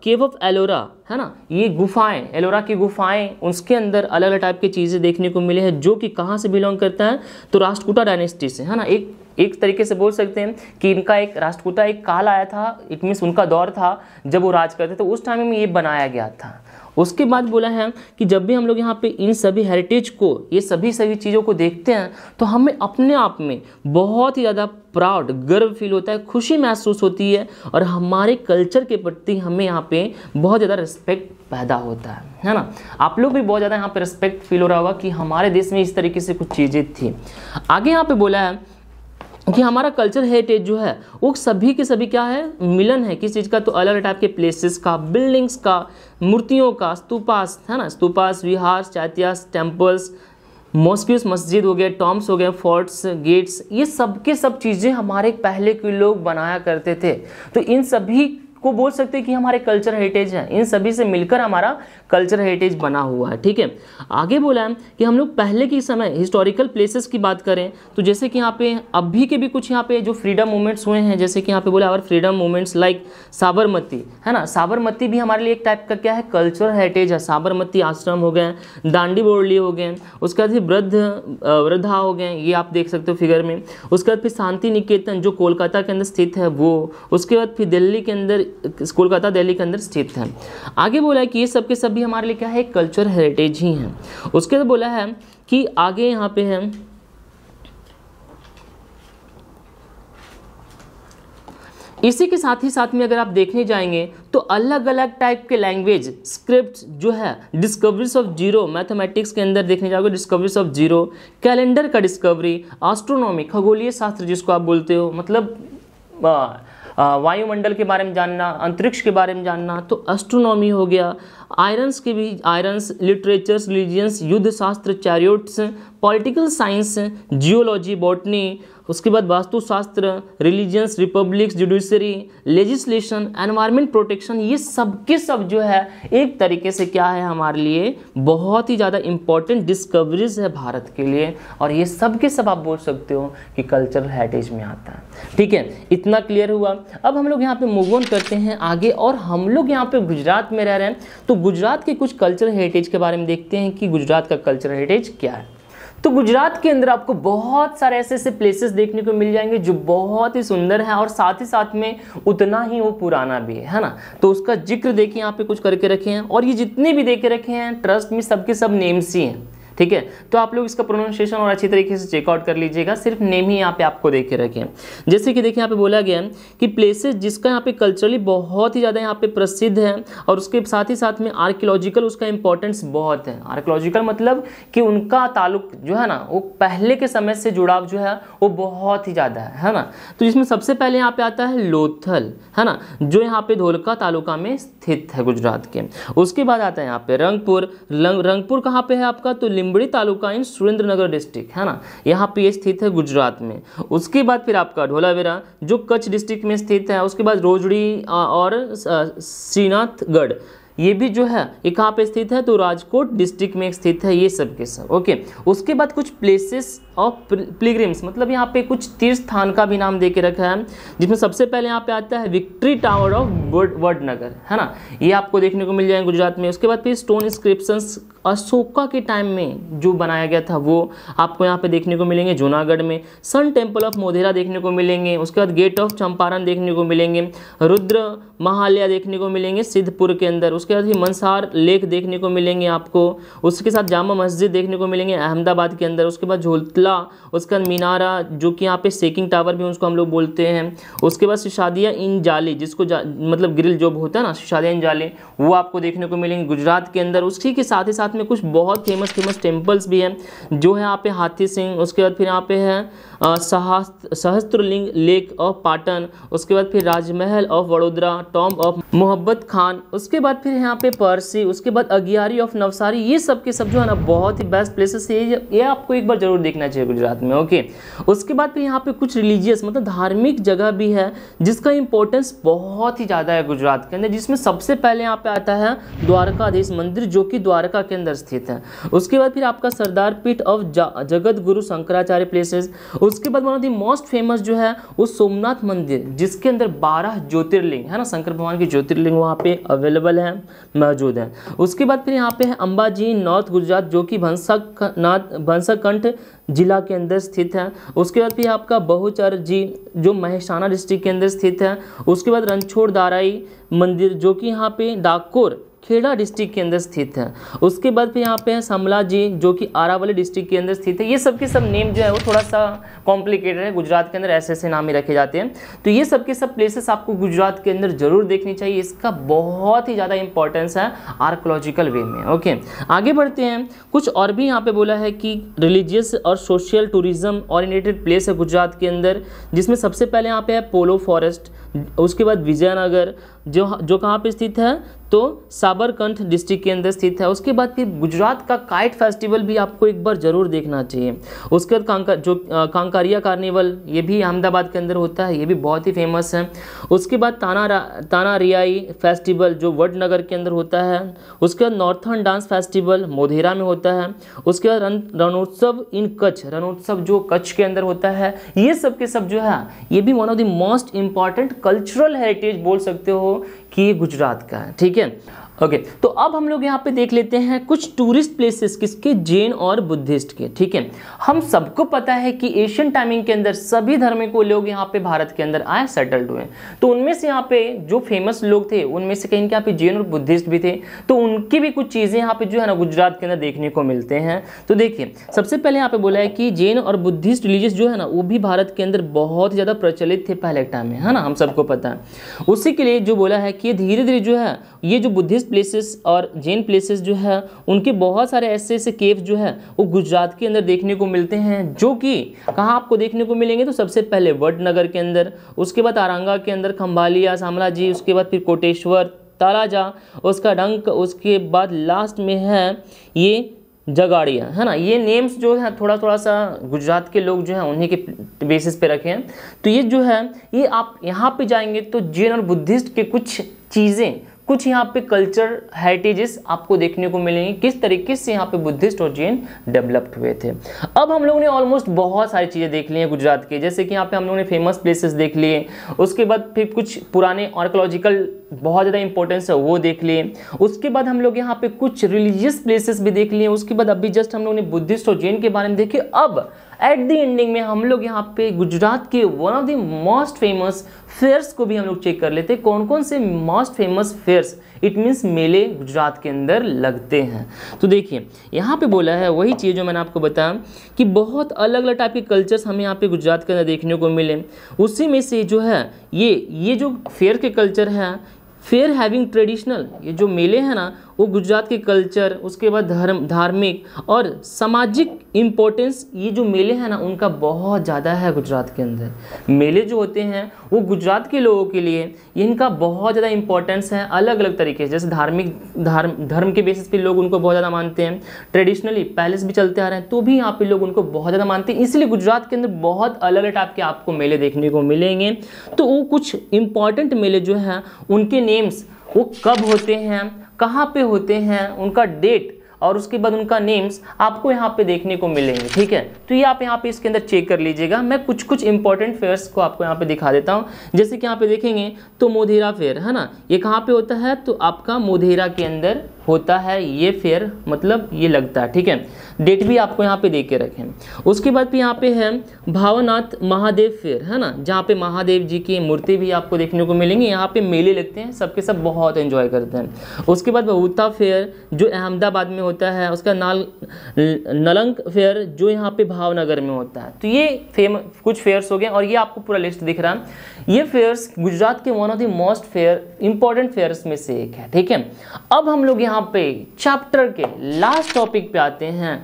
केव ऑफ एलोरा है ना ये गुफाएं एलोरा की गुफाएं उसके अंदर अलग अलग टाइप की चीज़ें देखने को मिले हैं जो कि कहाँ से बिलोंग करता है तो राष्ट्रकूटा डायनेस्टी से है ना एक एक तरीके से बोल सकते हैं कि इनका एक राष्ट्रकूटा एक काल आया था इट मीन्स उनका दौर था जब वो राज करते थे तो उस टाइम में ये बनाया गया था उसके बाद बोला है कि जब भी हम लोग यहाँ पे इन सभी हेरिटेज को ये सभी सभी चीज़ों को देखते हैं तो हमें अपने आप में बहुत ही ज़्यादा प्राउड गर्व फील होता है खुशी महसूस होती है और हमारे कल्चर के प्रति हमें यहाँ पे बहुत ज़्यादा रिस्पेक्ट पैदा होता है है ना आप लोग भी बहुत ज़्यादा यहाँ पे रिस्पेक्ट फील हो रहा होगा कि हमारे देश में इस तरीके से कुछ चीज़ें थी आगे यहाँ पे बोला है कि हमारा कल्चर हेरिटेज जो है वो सभी के सभी क्या है मिलन है किस चीज़ का तो अलग अलग टाइप के प्लेसेस का बिल्डिंग्स का मूर्तियों का स्तूपास है ना स्तूपास विहार चैत्यास टेम्पल्स मॉस्क्यूस मस्जिद हो गए टॉम्स हो गए फोर्ट्स गेट्स ये सब के सब चीज़ें हमारे पहले के लोग बनाया करते थे तो इन सभी को बोल सकते हैं कि हमारे कल्चर हेरिटेज है इन सभी से मिलकर हमारा कल्चर हेरिटेज बना हुआ है ठीक है आगे बोला है कि हम लोग पहले के समय हिस्टोरिकल प्लेसेस की बात करें तो जैसे कि यहाँ पे अभी के भी कुछ यहाँ पे जो फ्रीडम मूवमेंट्स हुए हैं जैसे कि यहाँ पे बोला our freedom movements like Sabarmati है ना साबरमती भी हमारे लिए एक टाइप का क्या है कल्चर हेरिटेज है साबरमती आश्रम हो गए दांडी बोर्डली हो गए उसके बाद फिर वृद्ध वृद्धा हो गए ये आप देख सकते हो फिगर में उसके बाद फिर शांति निकेतन जो कोलकाता के अंदर स्थित है वो उसके बाद फिर दिल्ली के अंदर कोलकाता दिल्ली के अंदर स्थित है आगे बोला है कि ये सब के सब भी हमारे लिए क्या है कल्चर हेरिटेज ही हैं उसके बाद बोला है कि आगे यहाँ पे है इसी के साथ ही साथ में अगर आप देखने जाएंगे तो अलग अलग टाइप के लैंग्वेज स्क्रिप्ट जो है डिस्कवरीज ऑफ जीरो मैथमेटिक्स के अंदर देखने जाओगे डिस्कवरीज ऑफ जीरो कैलेंडर का डिस्कवरी एस्ट्रोनॉमी खगोलीय शास्त्र जिसको आप बोलते हो मतलब वायुमंडल के बारे में जानना अंतरिक्ष के बारे में जानना तो एस्ट्रोनॉमी हो गया आयरन्स के भी आयरन्स लिटरेचर्स रिलीजियंस युद्ध शास्त्र chariots political science geology botany उसके बाद वास्तुशास्त्र religions republics judiciary legislation environment protection ये सब के सब जो है एक तरीके से क्या है हमारे लिए बहुत ही ज़्यादा इंपॉर्टेंट डिस्कवरीज है भारत के लिए और ये सब के सब आप बोल सकते हो कि कल्चरल हेरिटेज में आता है ठीक है इतना क्लियर हुआ अब हम लोग यहाँ पे मूव ऑन करते हैं आगे और हम लोग यहाँ पे गुजरात में रह रहे हैं तो गुजरात के कुछ कल्चरल हेरिटेज के बारे में देखते हैं कि गुजरात का कल्चरल हेरिटेज क्या है तो गुजरात के अंदर आपको बहुत सारे ऐसे ऐसे प्लेसेस देखने को मिल जाएंगे जो बहुत ही सुंदर है और साथ ही साथ में उतना ही वो पुराना भी है है ना तो उसका जिक्र देखिए यहाँ पे कुछ करके रखे हैं और ये जितने भी देखे रखे हैं ट्रस्ट में सबके सब नेम्स ही हैं ठीक है तो आप लोग इसका प्रोनाउंसिएशन और अच्छी तरीके से चेकआउट कर लीजिएगा सिर्फ नेम ही यहाँ पे आपको देखे रखें जैसे कि देखिए यहाँ पे बोला गया है कि प्लेसेस जिसका यहाँ पे कल्चरली बहुत ही ज़्यादा यहाँ पे प्रसिद्ध है और उसके साथ ही साथ में आर्कियोलॉजिकल उसका इंपॉर्टेंस बहुत है आर्कियोलॉजिकल मतलब कि उनका ताल्लुक जो है ना वो पहले के समय से जुड़ाव जो है वो बहुत ही ज़्यादा है है ना तो इसमें सबसे पहले यहाँ पे आता है लोथल है ना जो यहाँ पे धोलका तालुका में स्थित है गुजरात के उसके बाद आता है यहाँ पे रंगपुर रंगपुर कहाँ पे है आपका तो निम्बड़ी तालुका इन सुरेंद्रनगर डिस्ट्रिक्ट है ना यहाँ पे स्थित है गुजरात में उसके बाद फिर आपका ढोलावेरा जो कच्छ डिस्ट्रिक्ट में स्थित है उसके बाद रोजड़ी और श्रीनाथगढ़ ये भी जो है ये कहाँ पे स्थित है तो राजकोट डिस्ट्रिक्ट में स्थित है ये सब के सब ओके उसके बाद कुछ प्लेसेस ऑफ प्लीग्रिम्स मतलब यहाँ पे कुछ तीर्थ स्थान का भी नाम दे के रखा है जिसमें सबसे पहले यहाँ पे आता है victory tower of Vadnagar है ना ये आपको देखने को मिल जाएंगे गुजरात में उसके बाद फिर स्टोन स्क्रिप्शन अशोका के टाइम में जो बनाया गया था वो आपको यहाँ पे देखने को मिलेंगे जूनागढ़ में सन टेम्पल ऑफ मोधेरा देखने को मिलेंगे उसके बाद गेट ऑफ चंपारण देखने को मिलेंगे रुद्र महालया देखने को मिलेंगे सिद्धपुर के अंदर उसके बाद फिर मंसार लेक देखने को मिलेंगे आपको उसके साथ जामा मस्जिद देखने को मिलेंगे अहमदाबाद के अंदर उसके बाद झोलतला किला उसका मीनारा जो कि यहाँ पे सेकिंग टावर भी उसको हम लोग बोलते हैं उसके बाद शिशादिया इन जाले जिसको जा, मतलब ग्रिल जो होता है ना शिशादिया इन जाले वो आपको देखने को मिलेंगे गुजरात के अंदर उसी के साथ ही साथ में कुछ बहुत फेमस फेमस टेम्पल्स भी हैं जो है यहाँ पे हाथी सिंह उसके बाद फिर यहाँ पे है सहस्त्रलिंग लेक ऑफ पाटन उसके बाद फिर राजमहल ऑफ वडोदरा टॉम ऑफ मोहब्बत खान उसके बाद फिर यहाँ पे पर्सी उसके बाद अगियारी ऑफ नवसारी ये सब के सब जो है ना बहुत ही बेस्ट प्लेसेस है ये, ये आपको एक बार जरूर देखना चाहिए गुजरात में ओके उसके बाद फिर यहाँ पे कुछ रिलीजियस मतलब धार्मिक जगह भी है जिसका इंपॉर्टेंस बहुत ही ज़्यादा है गुजरात के अंदर जिसमें सबसे पहले यहाँ पे आता है द्वारकाधीश मंदिर जो कि द्वारका के अंदर स्थित है उसके बाद फिर आपका सरदार पीठ ऑफ जगत गुरु शंकराचार्य प्लेसेस उसके बाद one of the most famous जो है वो सोमनाथ मंदिर जिसके अंदर बारह ज्योतिर्लिंग है ना शंकर भगवान के ज्योतिर्लिंग वहाँ पे अवेलेबल है मौजूद है उसके बाद फिर यहाँ पे है अम्बाजी नॉर्थ गुजरात जो कि भंसानाथ भंसाकंठ जिला के अंदर स्थित है उसके बाद फिर आपका बहुचर जी जो महेशाना डिस्ट्रिक्ट के अंदर स्थित है उसके बाद रणछोड़ दाराई मंदिर जो कि यहाँ पे डाकोर खेड़ा डिस्ट्रिक्ट के अंदर स्थित है उसके बाद फिर यहाँ पे है समला जी जो कि आरावली डिस्ट्रिक्ट के अंदर स्थित है ये सब के सब नेम जो है वो थोड़ा सा कॉम्प्लिकेटेड है गुजरात के अंदर ऐसे ऐसे नाम ही रखे जाते हैं तो ये सब के सब प्लेसेस आपको गुजरात के अंदर जरूर देखनी चाहिए इसका बहुत ही ज़्यादा इंपॉर्टेंस है आर्कोलॉजिकल वे में ओके आगे बढ़ते हैं कुछ और भी यहाँ पर बोला है कि रिलीजियस और सोशल टूरिज्म ऑरिएटेड प्लेस है गुजरात के अंदर जिसमें सबसे पहले यहाँ पे है पोलो फॉरेस्ट उसके बाद विजयनगर जो जो कहाँ पे स्थित है तो साबरकंठ डिस्ट्रिक्ट के अंदर स्थित है उसके बाद फिर गुजरात का काइट फेस्टिवल भी आपको एक बार ज़रूर देखना चाहिए उसके बाद कांका जो कांकारिया कार्निवल ये भी अहमदाबाद के अंदर होता है ये भी बहुत ही फेमस है उसके बाद ताना ताना रियाई फेस्टिवल जो वडनगर के अंदर होता है उसके बाद नॉर्थन डांस फेस्टिवल मोधेरा में होता है उसके बाद रन रणोत्सव इन कच्छ रणोत्सव जो कच्छ के अंदर होता है ये सब के सब जो है ये भी one of the most important cultural heritage बोल सकते हो कि गुजरात का है ठीक है ओके okay, तो अब हम लोग यहाँ पे देख लेते हैं कुछ टूरिस्ट प्लेसेस किसके जैन और बुद्धिस्ट के ठीक है हम सबको पता है कि एशियन टाइमिंग के अंदर सभी धर्म को लोग यहाँ पे भारत के अंदर आए सेटल्ड हुए तो उनमें से यहाँ पे जो फेमस लोग थे उनमें से कहीं के यहाँ पे जैन और बुद्धिस्ट भी थे तो उनकी भी कुछ चीज़ें यहाँ पे जो है ना गुजरात के अंदर देखने को मिलते हैं तो देखिए सबसे पहले यहाँ पे बोला है कि जैन और बुद्धिस्ट रिलीजियस जो है ना वो भी भारत के अंदर बहुत ज़्यादा प्रचलित थे पहले टाइम में है ना हम सबको पता है उसी के लिए जो बोला है कि धीरे धीरे जो है ये जो बुद्धिस्ट प्लेसेस और जैन प्लेसेस जो है उनके बहुत सारे ऐसे ऐसे केव जो है वो गुजरात के अंदर देखने को मिलते हैं जो कि कहाँ आपको देखने को मिलेंगे तो सबसे पहले वडनगर के अंदर उसके बाद आरंगा के अंदर खम्बालिया सामराजी उसके बाद फिर कोटेश्वर तालाजा उसका डंक उसके बाद लास्ट में है ये जगाड़िया है ना ये नेम्स जो है थोड़ा थोड़ा सा गुजरात के लोग जो है उन्हीं के बेसिस पे रखे हैं तो ये जो है ये आप यहाँ पे जाएंगे तो जैन और बुद्धिस्ट के कुछ चीज़ें कुछ यहाँ पे कल्चर हेरिटेजेस आपको देखने को मिलेंगे किस तरीके से यहाँ पे बुद्धिस्ट और जैन डेवलप्ड हुए थे अब हम लोगों ने ऑलमोस्ट बहुत सारी चीज़ें देख ली हैं गुजरात के जैसे कि यहाँ पे हम लोगों ने फेमस प्लेसेस देख लिए उसके बाद फिर कुछ पुराने आर्कोलॉजिकल बहुत ज़्यादा इंपॉर्टेंस है वो देख लिए उसके बाद हम लोग यहाँ पे कुछ रिलीजियस प्लेसेस भी देख लिए उसके बाद अभी जस्ट हम लोगों ने बुद्धिस्ट और जैन के बारे में देखे अब एट द एंडिंग में हम लोग यहाँ पे गुजरात के one of the most famous fairs को भी हम लोग चेक कर लेते हैं कौन कौन से most famous fairs it means मेले गुजरात के अंदर लगते हैं तो देखिए यहाँ पे बोला है वही चीज़ जो मैंने आपको बताया कि बहुत अलग अलग टाइप के कल्चर्स हमें यहाँ पे गुजरात के अंदर देखने को मिले उसी में से जो है ये ये जो फेयर के कल्चर है फेयर हैविंग ट्रेडिशनल ये जो मेले हैं ना वो गुजरात के कल्चर उसके बाद धर्म धार्मिक और सामाजिक इम्पोर्टेंस ये जो मेले हैं ना उनका बहुत ज़्यादा है गुजरात के अंदर मेले जो होते हैं वो गुजरात के लोगों के लिए इनका बहुत ज़्यादा इंपॉर्टेंस है अलग अलग तरीके से जैसे धार्मिक धर्म धर्म के बेसिस पे लोग उनको बहुत ज़्यादा मानते हैं ट्रेडिशनली पैलेस भी चलते आ रहे हैं तो भी यहाँ पे लोग उनको बहुत ज़्यादा मानते हैं इसलिए गुजरात के अंदर बहुत अलग अलग टाइप के आपको मेले देखने को मिलेंगे तो वो कुछ इंपॉर्टेंट मेले जो हैं उनके नेम्स वो कब होते हैं कहाँ पे होते हैं उनका डेट और उसके बाद उनका नेम्स आपको यहाँ पे देखने को मिलेंगे ठीक है तो ये आप यहाँ पे इसके अंदर चेक कर लीजिएगा मैं कुछ कुछ इंपॉर्टेंट फेयर्स को आपको यहाँ पे दिखा देता हूँ जैसे कि यहाँ पे देखेंगे तो मोधेरा फेयर है ना ये कहाँ पे होता है तो आपका मोधेरा के अंदर होता है ये फेयर मतलब ये लगता है ठीक है डेट भी आपको यहाँ पे दे के रखें उसके बाद भी यहाँ पे है भावनाथ महादेव फेयर है ना जहाँ पे महादेव जी की मूर्ति भी आपको देखने को मिलेंगी यहाँ पे मेले लगते हैं सबके सब बहुत एंजॉय करते हैं उसके बाद बहुता फेयर जो अहमदाबाद में होता है उसका नाल नलंक फेयर जो यहाँ पे भावनगर में होता है तो ये फेम कुछ फेयर्स हो गए और ये आपको पूरा लिस्ट दिख रहा है ये फेयर्स गुजरात के one of the most fair important fairs में से एक है ठीक है अब हम लोग यहाँ पे चैप्टर के लास्ट टॉपिक पे आते हैं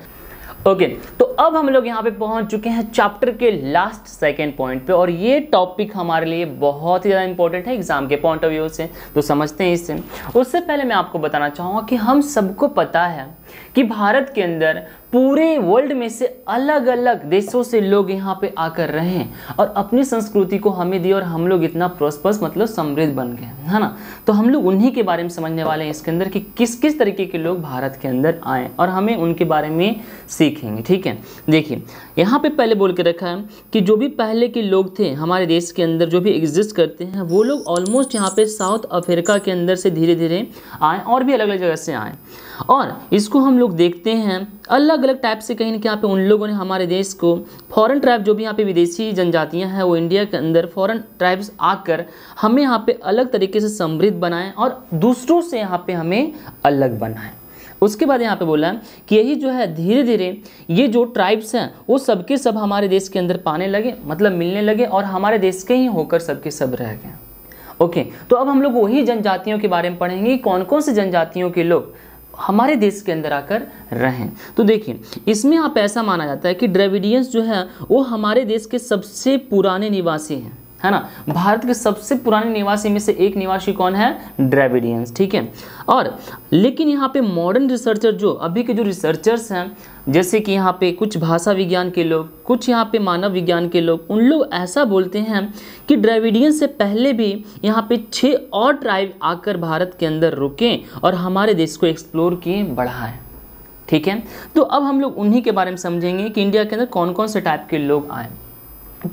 ओके okay, तो अब हम लोग यहाँ पे पहुँच चुके हैं चैप्टर के लास्ट सेकेंड पॉइंट पे और ये टॉपिक हमारे लिए बहुत ही ज़्यादा इंपॉर्टेंट है एग्जाम के पॉइंट ऑफ व्यू से तो समझते हैं इससे उससे पहले मैं आपको बताना चाहूँगा कि हम सबको पता है कि भारत के अंदर पूरे वर्ल्ड में से अलग अलग देशों से लोग यहाँ पे आकर रहे हैं और अपनी संस्कृति को हमें दी और हम लोग इतना प्रोस्पर्स मतलब समृद्ध बन गए है ना तो हम लोग उन्हीं के बारे में समझने वाले हैं इसके अंदर कि किस किस तरीके के लोग भारत के अंदर आए और हमें उनके बारे में सीखेंगे ठीक है देखिए यहाँ पर पहले बोल के रखा है कि जो भी पहले के लोग थे हमारे देश के अंदर जो भी एग्जिस्ट करते हैं वो लोग ऑलमोस्ट यहाँ पे साउथ अफ्रीका के अंदर से धीरे धीरे आए और भी अलग अलग जगह से आए और इसको हम लोग देखते हैं अलग अलग टाइप से कहीं ना कहीं यहाँ पे उन लोगों ने हमारे देश को फॉरेन ट्राइब जो भी यहाँ पे विदेशी जनजातियाँ हैं वो इंडिया के अंदर फॉरेन ट्राइब्स आकर हमें यहाँ पे अलग तरीके से समृद्ध बनाएं और दूसरों से यहाँ पे हमें अलग बनाएं उसके बाद यहाँ पे बोला कि यही जो है धीरे धीरे ये जो ट्राइब्स हैं वो सबके सब हमारे देश के अंदर पाने लगे मतलब मिलने लगे और हमारे देश के ही होकर सबके सब रह गए ओके तो अब हम लोग वही जनजातियों के बारे में पढ़ेंगे कौन कौन से जनजातियों के लोग हमारे देश के अंदर आकर रहें तो देखिए इसमें आप ऐसा माना जाता है कि ड्रेविडियंस जो है वो हमारे देश के सबसे पुराने निवासी हैं है ना भारत के सबसे पुराने निवासी में से एक निवासी कौन है ड्रेविडियंस ठीक है और लेकिन यहाँ पे मॉडर्न रिसर्चर जो अभी के जो रिसर्चर्स हैं जैसे कि यहाँ पे कुछ भाषा विज्ञान के लोग कुछ यहाँ पे मानव विज्ञान के लोग उन लोग ऐसा बोलते हैं कि ड्रेविडियंस से पहले भी यहाँ पे छः और ट्राइब आकर भारत के अंदर रुकें और हमारे देश को एक्सप्लोर किए बढ़ाएँ ठीक है तो अब हम लोग उन्हीं के बारे में समझेंगे कि इंडिया के अंदर कौन कौन से टाइप के लोग आए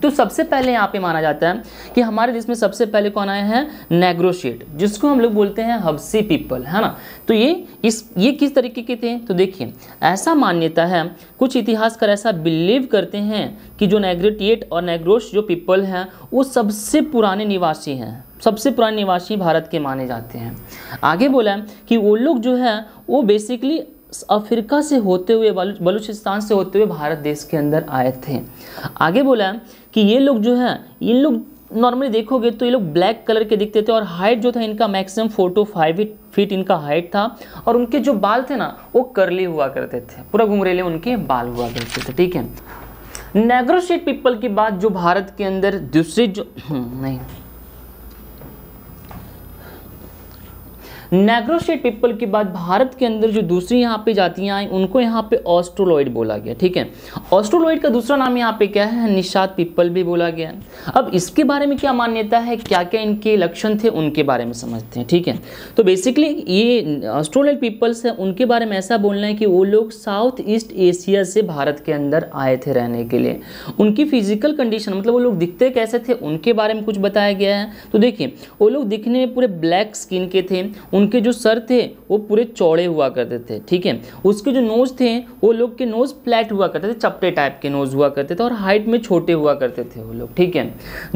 तो सबसे पहले यहाँ पे माना जाता है कि हमारे देश में सबसे पहले कौन आए हैं नेग्रोशिएट जिसको हम लोग बोलते हैं हब्सी पीपल है ना तो ये इस ये किस तरीके के थे तो देखिए ऐसा मान्यता है कुछ इतिहासकार ऐसा बिलीव करते हैं कि जो नेग्रेटिएट और नेग्रोश जो पीपल हैं वो सबसे पुराने निवासी हैं सबसे पुराने निवासी भारत के माने जाते हैं आगे बोला है कि वो लोग जो है वो बेसिकली अफ्रीका से होते हुए बलूचिस्तान से होते हुए भारत देश के अंदर आए थे आगे बोला कि ये लोग जो है ये लोग नॉर्मली देखोगे तो ये लोग ब्लैक कलर के दिखते थे और हाइट जो था इनका maximum four two five feet इनका हाइट था और उनके जो बाल थे ना वो करले हुआ करते थे पूरा घुमरेले उनके बाल हुआ करते थे ठीक है नेग्रोशेट पीपल की बात जो भारत के अंदर दूसरे जो नहीं नेग्रो स्टेट पीपल के बाद भारत के अंदर जो दूसरी यहाँ पे जातियाँ आई उनको यहाँ पे ऑस्ट्रोलॉइड बोला गया ठीक है ऑस्ट्रोलॉइड का दूसरा नाम यहाँ पे क्या है निषाद पीपल भी बोला गया अब इसके बारे में क्या मान्यता है क्या क्या इनके लक्षण थे उनके बारे में समझते हैं ठीक है तो बेसिकली ये ऑस्ट्रोलॉइड पीपल्स हैं उनके बारे में ऐसा बोलना है कि वो लोग साउथ ईस्ट एशिया से भारत के अंदर आए थे रहने के लिए उनकी फिजिकल कंडीशन मतलब वो लोग दिखते कैसे थे उनके बारे में कुछ बताया गया है तो देखिए वो लोग दिखने में पूरे ब्लैक स्किन के थे उनके जो सर थे वो पूरे चौड़े हुआ करते थे ठीक है उसके जो नोज थे वो लोग के नोज फ्लैट हुआ करते थे चपटे टाइप के नोज हुआ करते थे और हाइट में छोटे हुआ करते थे वो लोग ठीक है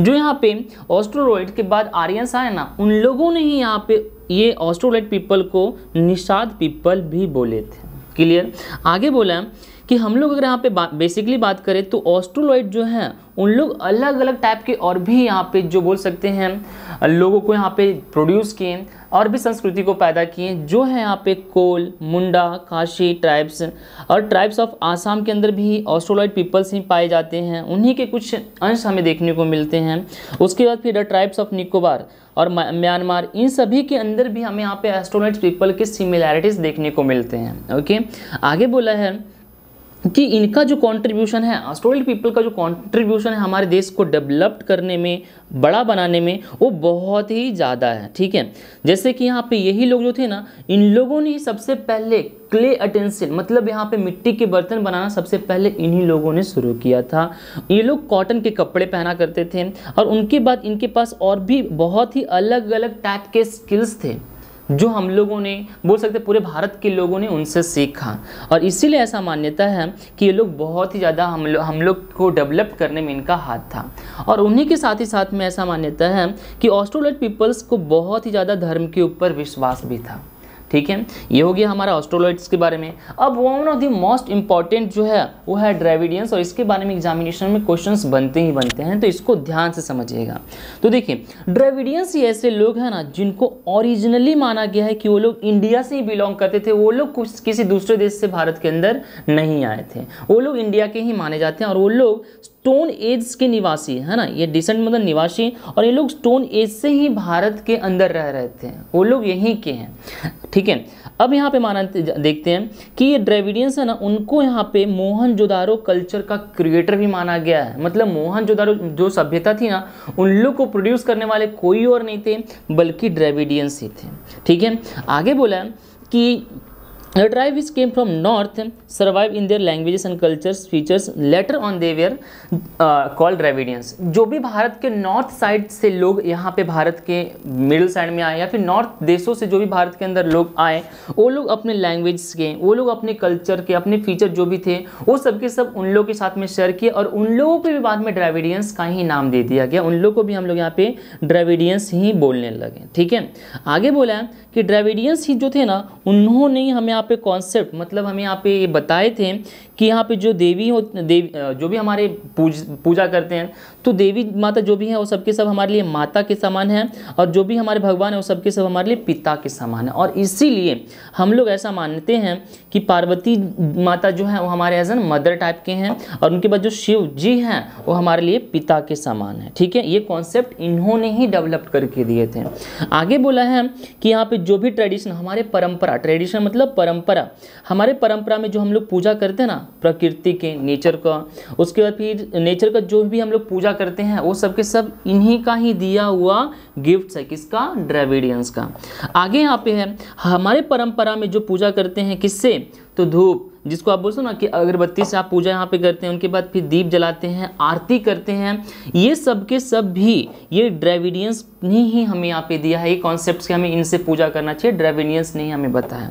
जो यहाँ पे ऑस्ट्रोलॉइड के बाद आर्यंस आए ना उन लोगों ने ही यहाँ पे ये ऑस्ट्रोलॉइड पीपल को निषाद पीपल भी बोले थे क्लियर आगे बोला कि हम लोग अगर यहाँ पे बा, बेसिकली बात करें तो ऑस्ट्रोलॉइड जो हैं उन लोग अलग अलग टाइप के और भी यहाँ पे जो बोल सकते हैं लोगों को यहाँ पे प्रोड्यूस किए और भी संस्कृति को पैदा किए जो है यहाँ पे कोल मुंडा काशी ट्राइब्स और ट्राइब्स ऑफ आसाम के अंदर भी ऑस्ट्रोलॉइड पीपल्स ही पाए जाते हैं उन्हीं के कुछ अंश हमें देखने को मिलते हैं उसके बाद फिर द ट्राइब्स ऑफ निकोबार और म्यांमार इन सभी के अंदर भी हमें यहाँ पे एस्ट्रोलॉइड पीपल के सिमिलैरिटीज़ देखने को मिलते हैं ओके आगे बोला है कि इनका जो कंट्रीब्यूशन है आस्ट्रोइड पीपल का जो कंट्रीब्यूशन है हमारे देश को डेवलप्ड करने में बड़ा बनाने में वो बहुत ही ज़्यादा है ठीक है जैसे कि यहाँ पे यही लोग जो थे ना इन लोगों ने सबसे पहले क्ले अटेंसिल मतलब यहाँ पे मिट्टी के बर्तन बनाना सबसे पहले इन्हीं लोगों ने शुरू किया था ये लोग कॉटन के कपड़े पहना करते थे और उनके बाद इनके पास और भी बहुत ही अलग अलग टाइप के स्किल्स थे जो हम लोगों ने बोल सकते पूरे भारत के लोगों ने उनसे सीखा और इसीलिए ऐसा मान्यता है कि ये लोग बहुत ही ज़्यादा हम लोग हम लोग को डेवलप करने में इनका हाथ था और उन्हीं के साथ ही साथ में ऐसा मान्यता है कि ऑस्ट्रोलेट पीपल्स को बहुत ही ज़्यादा धर्म के ऊपर विश्वास भी था ठीक है ये हो गया हमारा ऑस्ट्रोलॉइड्स के बारे में अब one of the most important जो है वो है ड्राइविडियंस और इसके बारे में एग्जामिनेशन में क्वेश्चन बनते ही बनते हैं तो इसको ध्यान से समझिएगा तो देखिए ड्राइविडियंस ही ऐसे लोग हैं ना जिनको ओरिजिनली माना गया है कि वो लोग इंडिया से ही बिलोंग करते थे वो लोग किसी दूसरे देश से भारत के अंदर नहीं आए थे वो लोग इंडिया के ही माने जाते हैं और वो लोग स्टोन एज के निवासी है ना ये डिसेंट मतलब निवासी और ये लोग स्टोन एज से ही भारत के अंदर रह रहे थे वो लोग यहीं के हैं ठीक है अब यहाँ पे माना देखते हैं कि ये ड्रेविडियंस है ना उनको यहाँ पे मोहन जोदारो कल्चर का क्रिएटर भी माना गया है मतलब मोहन जोदारो जो सभ्यता थी ना उन लोग को प्रोड्यूस करने वाले कोई और नहीं थे बल्कि ड्रेविडियंस ही थे ठीक है आगे बोला कि The which came from north survive in their languages and cultures features later on they were uh, called Dravidians. जो भी भारत के नॉर्थ साइड से लोग यहाँ पे भारत के मिडिल साइड में आए या फिर नॉर्थ देशों से जो भी भारत के अंदर लोग आए वो लोग अपने लैंग्वेज के वो लोग अपने कल्चर के अपने फीचर जो भी थे वो सब के सब उन लोगों के साथ में शेयर किए और उन लोगों को भी बाद में Dravidians का ही नाम दे दिया गया उन लोग को भी हम लोग यहाँ पे ड्राविडियंस ही बोलने लगे ठीक है आगे बोला कि ड्राविडियंस ही जो थे ना उन्होंने ही हमें यहाँ पे कॉन्सेप्ट मतलब हमें यहाँ पे ये बताए थे कि यहाँ पे जो देवी हो देवी जो भी हमारे पूज पूजा करते हैं तो देवी माता जो भी है वो सबके सब हमारे लिए माता के समान है और जो भी हमारे भगवान है वो सबके सब हमारे लिए पिता के समान है और इसीलिए हम लोग ऐसा मानते हैं कि पार्वती माता जो है वो हमारे एज एन मदर टाइप के हैं और उनके बाद जो शिव जी हैं वो हमारे लिए पिता के समान है ठीक है ये कॉन्सेप्ट इन्होंने ही डेवलप करके दिए थे आगे बोला है कि यहाँ पे जो भी ट्रेडिशन हमारे परंपरा ट्रेडिशन मतलब परंपरा हमारे परंपरा में जो हम लोग पूजा करते हैं ना प्रकृति के नेचर का उसके बाद फिर नेचर का जो भी हम लोग पूजा क्या करते हैं वो सब सब इन्हीं का ही दिया हुआ गिफ्ट है किसका ड्रेविडियंस का आगे यहाँ पे है हमारे परंपरा में जो पूजा करते हैं किससे तो धूप जिसको आप बोल सो ना कि अगरबत्ती से आप पूजा यहाँ पे करते हैं उनके बाद फिर दीप जलाते हैं आरती करते हैं ये सब के सब भी ये ड्रेविडियंस ने ही हमें यहाँ पे दिया है ये कॉन्सेप्ट के हमें इनसे पूजा करना चाहिए ड्रेविडियंस ने ही हमें बताया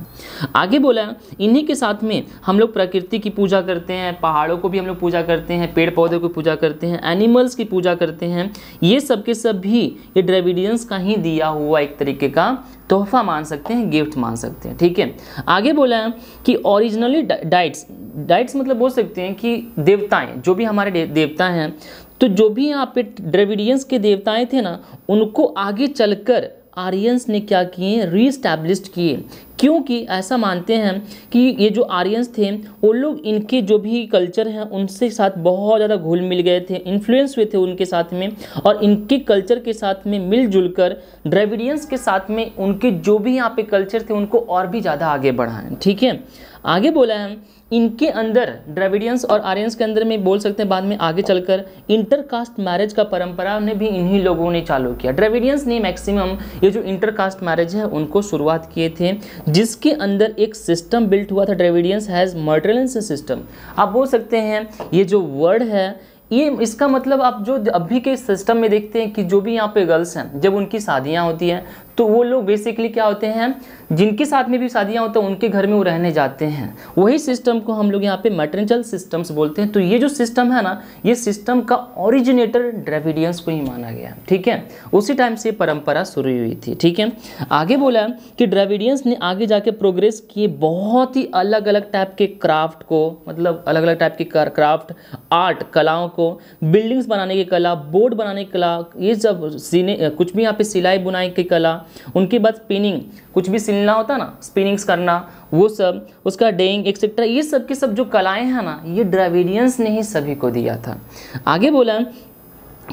आगे बोला इन्हीं के साथ में हम लोग प्रकृति की पूजा करते हैं पहाड़ों को भी हम लोग पूजा करते हैं पेड़ पौधे की पूजा करते हैं एनिमल्स की पूजा करते हैं ये सब के सब भी ये ड्रेविडियंस का ही दिया हुआ एक तरीके का तोहफा मान सकते हैं गिफ्ट मान सकते हैं ठीक है आगे बोला है कि ओरिजिनली डाइट्स डाइट्स मतलब बोल सकते हैं कि देवताएं जो भी हमारे देवता हैं तो जो भी यहाँ पे ड्रेविडियंस के देवताएं थे ना उनको आगे चलकर आर्यंस ने क्या किए रीस्टैब्लिश किए क्योंकि ऐसा मानते हैं कि ये जो आर्यंस थे वो लोग इनके जो भी कल्चर हैं उनसे साथ बहुत ज़्यादा घुल मिल गए थे इन्फ्लुएंस हुए थे उनके साथ में और इनके कल्चर के साथ में मिलजुल कर ड्रेविडियंस के साथ में उनके जो भी यहाँ पे कल्चर थे उनको और भी ज़्यादा आगे बढ़ाएं ठीक है आगे बोला है इनके अंदर ड्राविडियंस और आर्यंस के अंदर में बोल सकते हैं बाद में आगे चलकर इंटरकास्ट मैरिज का परंपरा ने भी इन्हीं लोगों ने चालू किया ड्राविडियंस ने मैक्सिमम ये जो इंटरकास्ट मैरिज है उनको शुरुआत किए थे जिसके अंदर एक सिस्टम बिल्ट हुआ था ड्रेविडियंस हैज़ मर्टलेंस सिस्टम आप बोल सकते हैं ये जो वर्ड है ये इसका मतलब आप जो अभी के सिस्टम में देखते हैं कि जो भी यहाँ पे गर्ल्स हैं जब उनकी शादियाँ होती हैं तो वो लोग बेसिकली क्या होते हैं जिनके साथ में भी शादियाँ होते हैं तो उनके घर में वो रहने जाते हैं वही सिस्टम को हम लोग यहाँ पे मटरचल सिस्टम्स बोलते हैं तो ये जो सिस्टम है ना ये सिस्टम का ओरिजिनेटर ड्रेविडियंस को ही माना गया ठीक है उसी टाइम से परंपरा शुरू हुई थी ठीक है आगे बोला कि ड्रेविडियंस ने आगे जाके प्रोग्रेस किए बहुत ही अलग अलग टाइप के क्राफ्ट को मतलब अलग अलग टाइप के क्राफ्ट आर्ट कलाओं को बिल्डिंग्स बनाने की कला बोर्ड बनाने की कला ये सब सीने कुछ भी यहाँ पे सिलाई बुनाई की कला उनके बाद स्पिनिंग कुछ भी सिलना होता ना स्पिनिंग्स करना वो सब उसका डेइंग एक्सेट्रा ये सब की सब जो कलाएं हैं ना ये ड्राविडियंस ने ही सभी को दिया था आगे बोला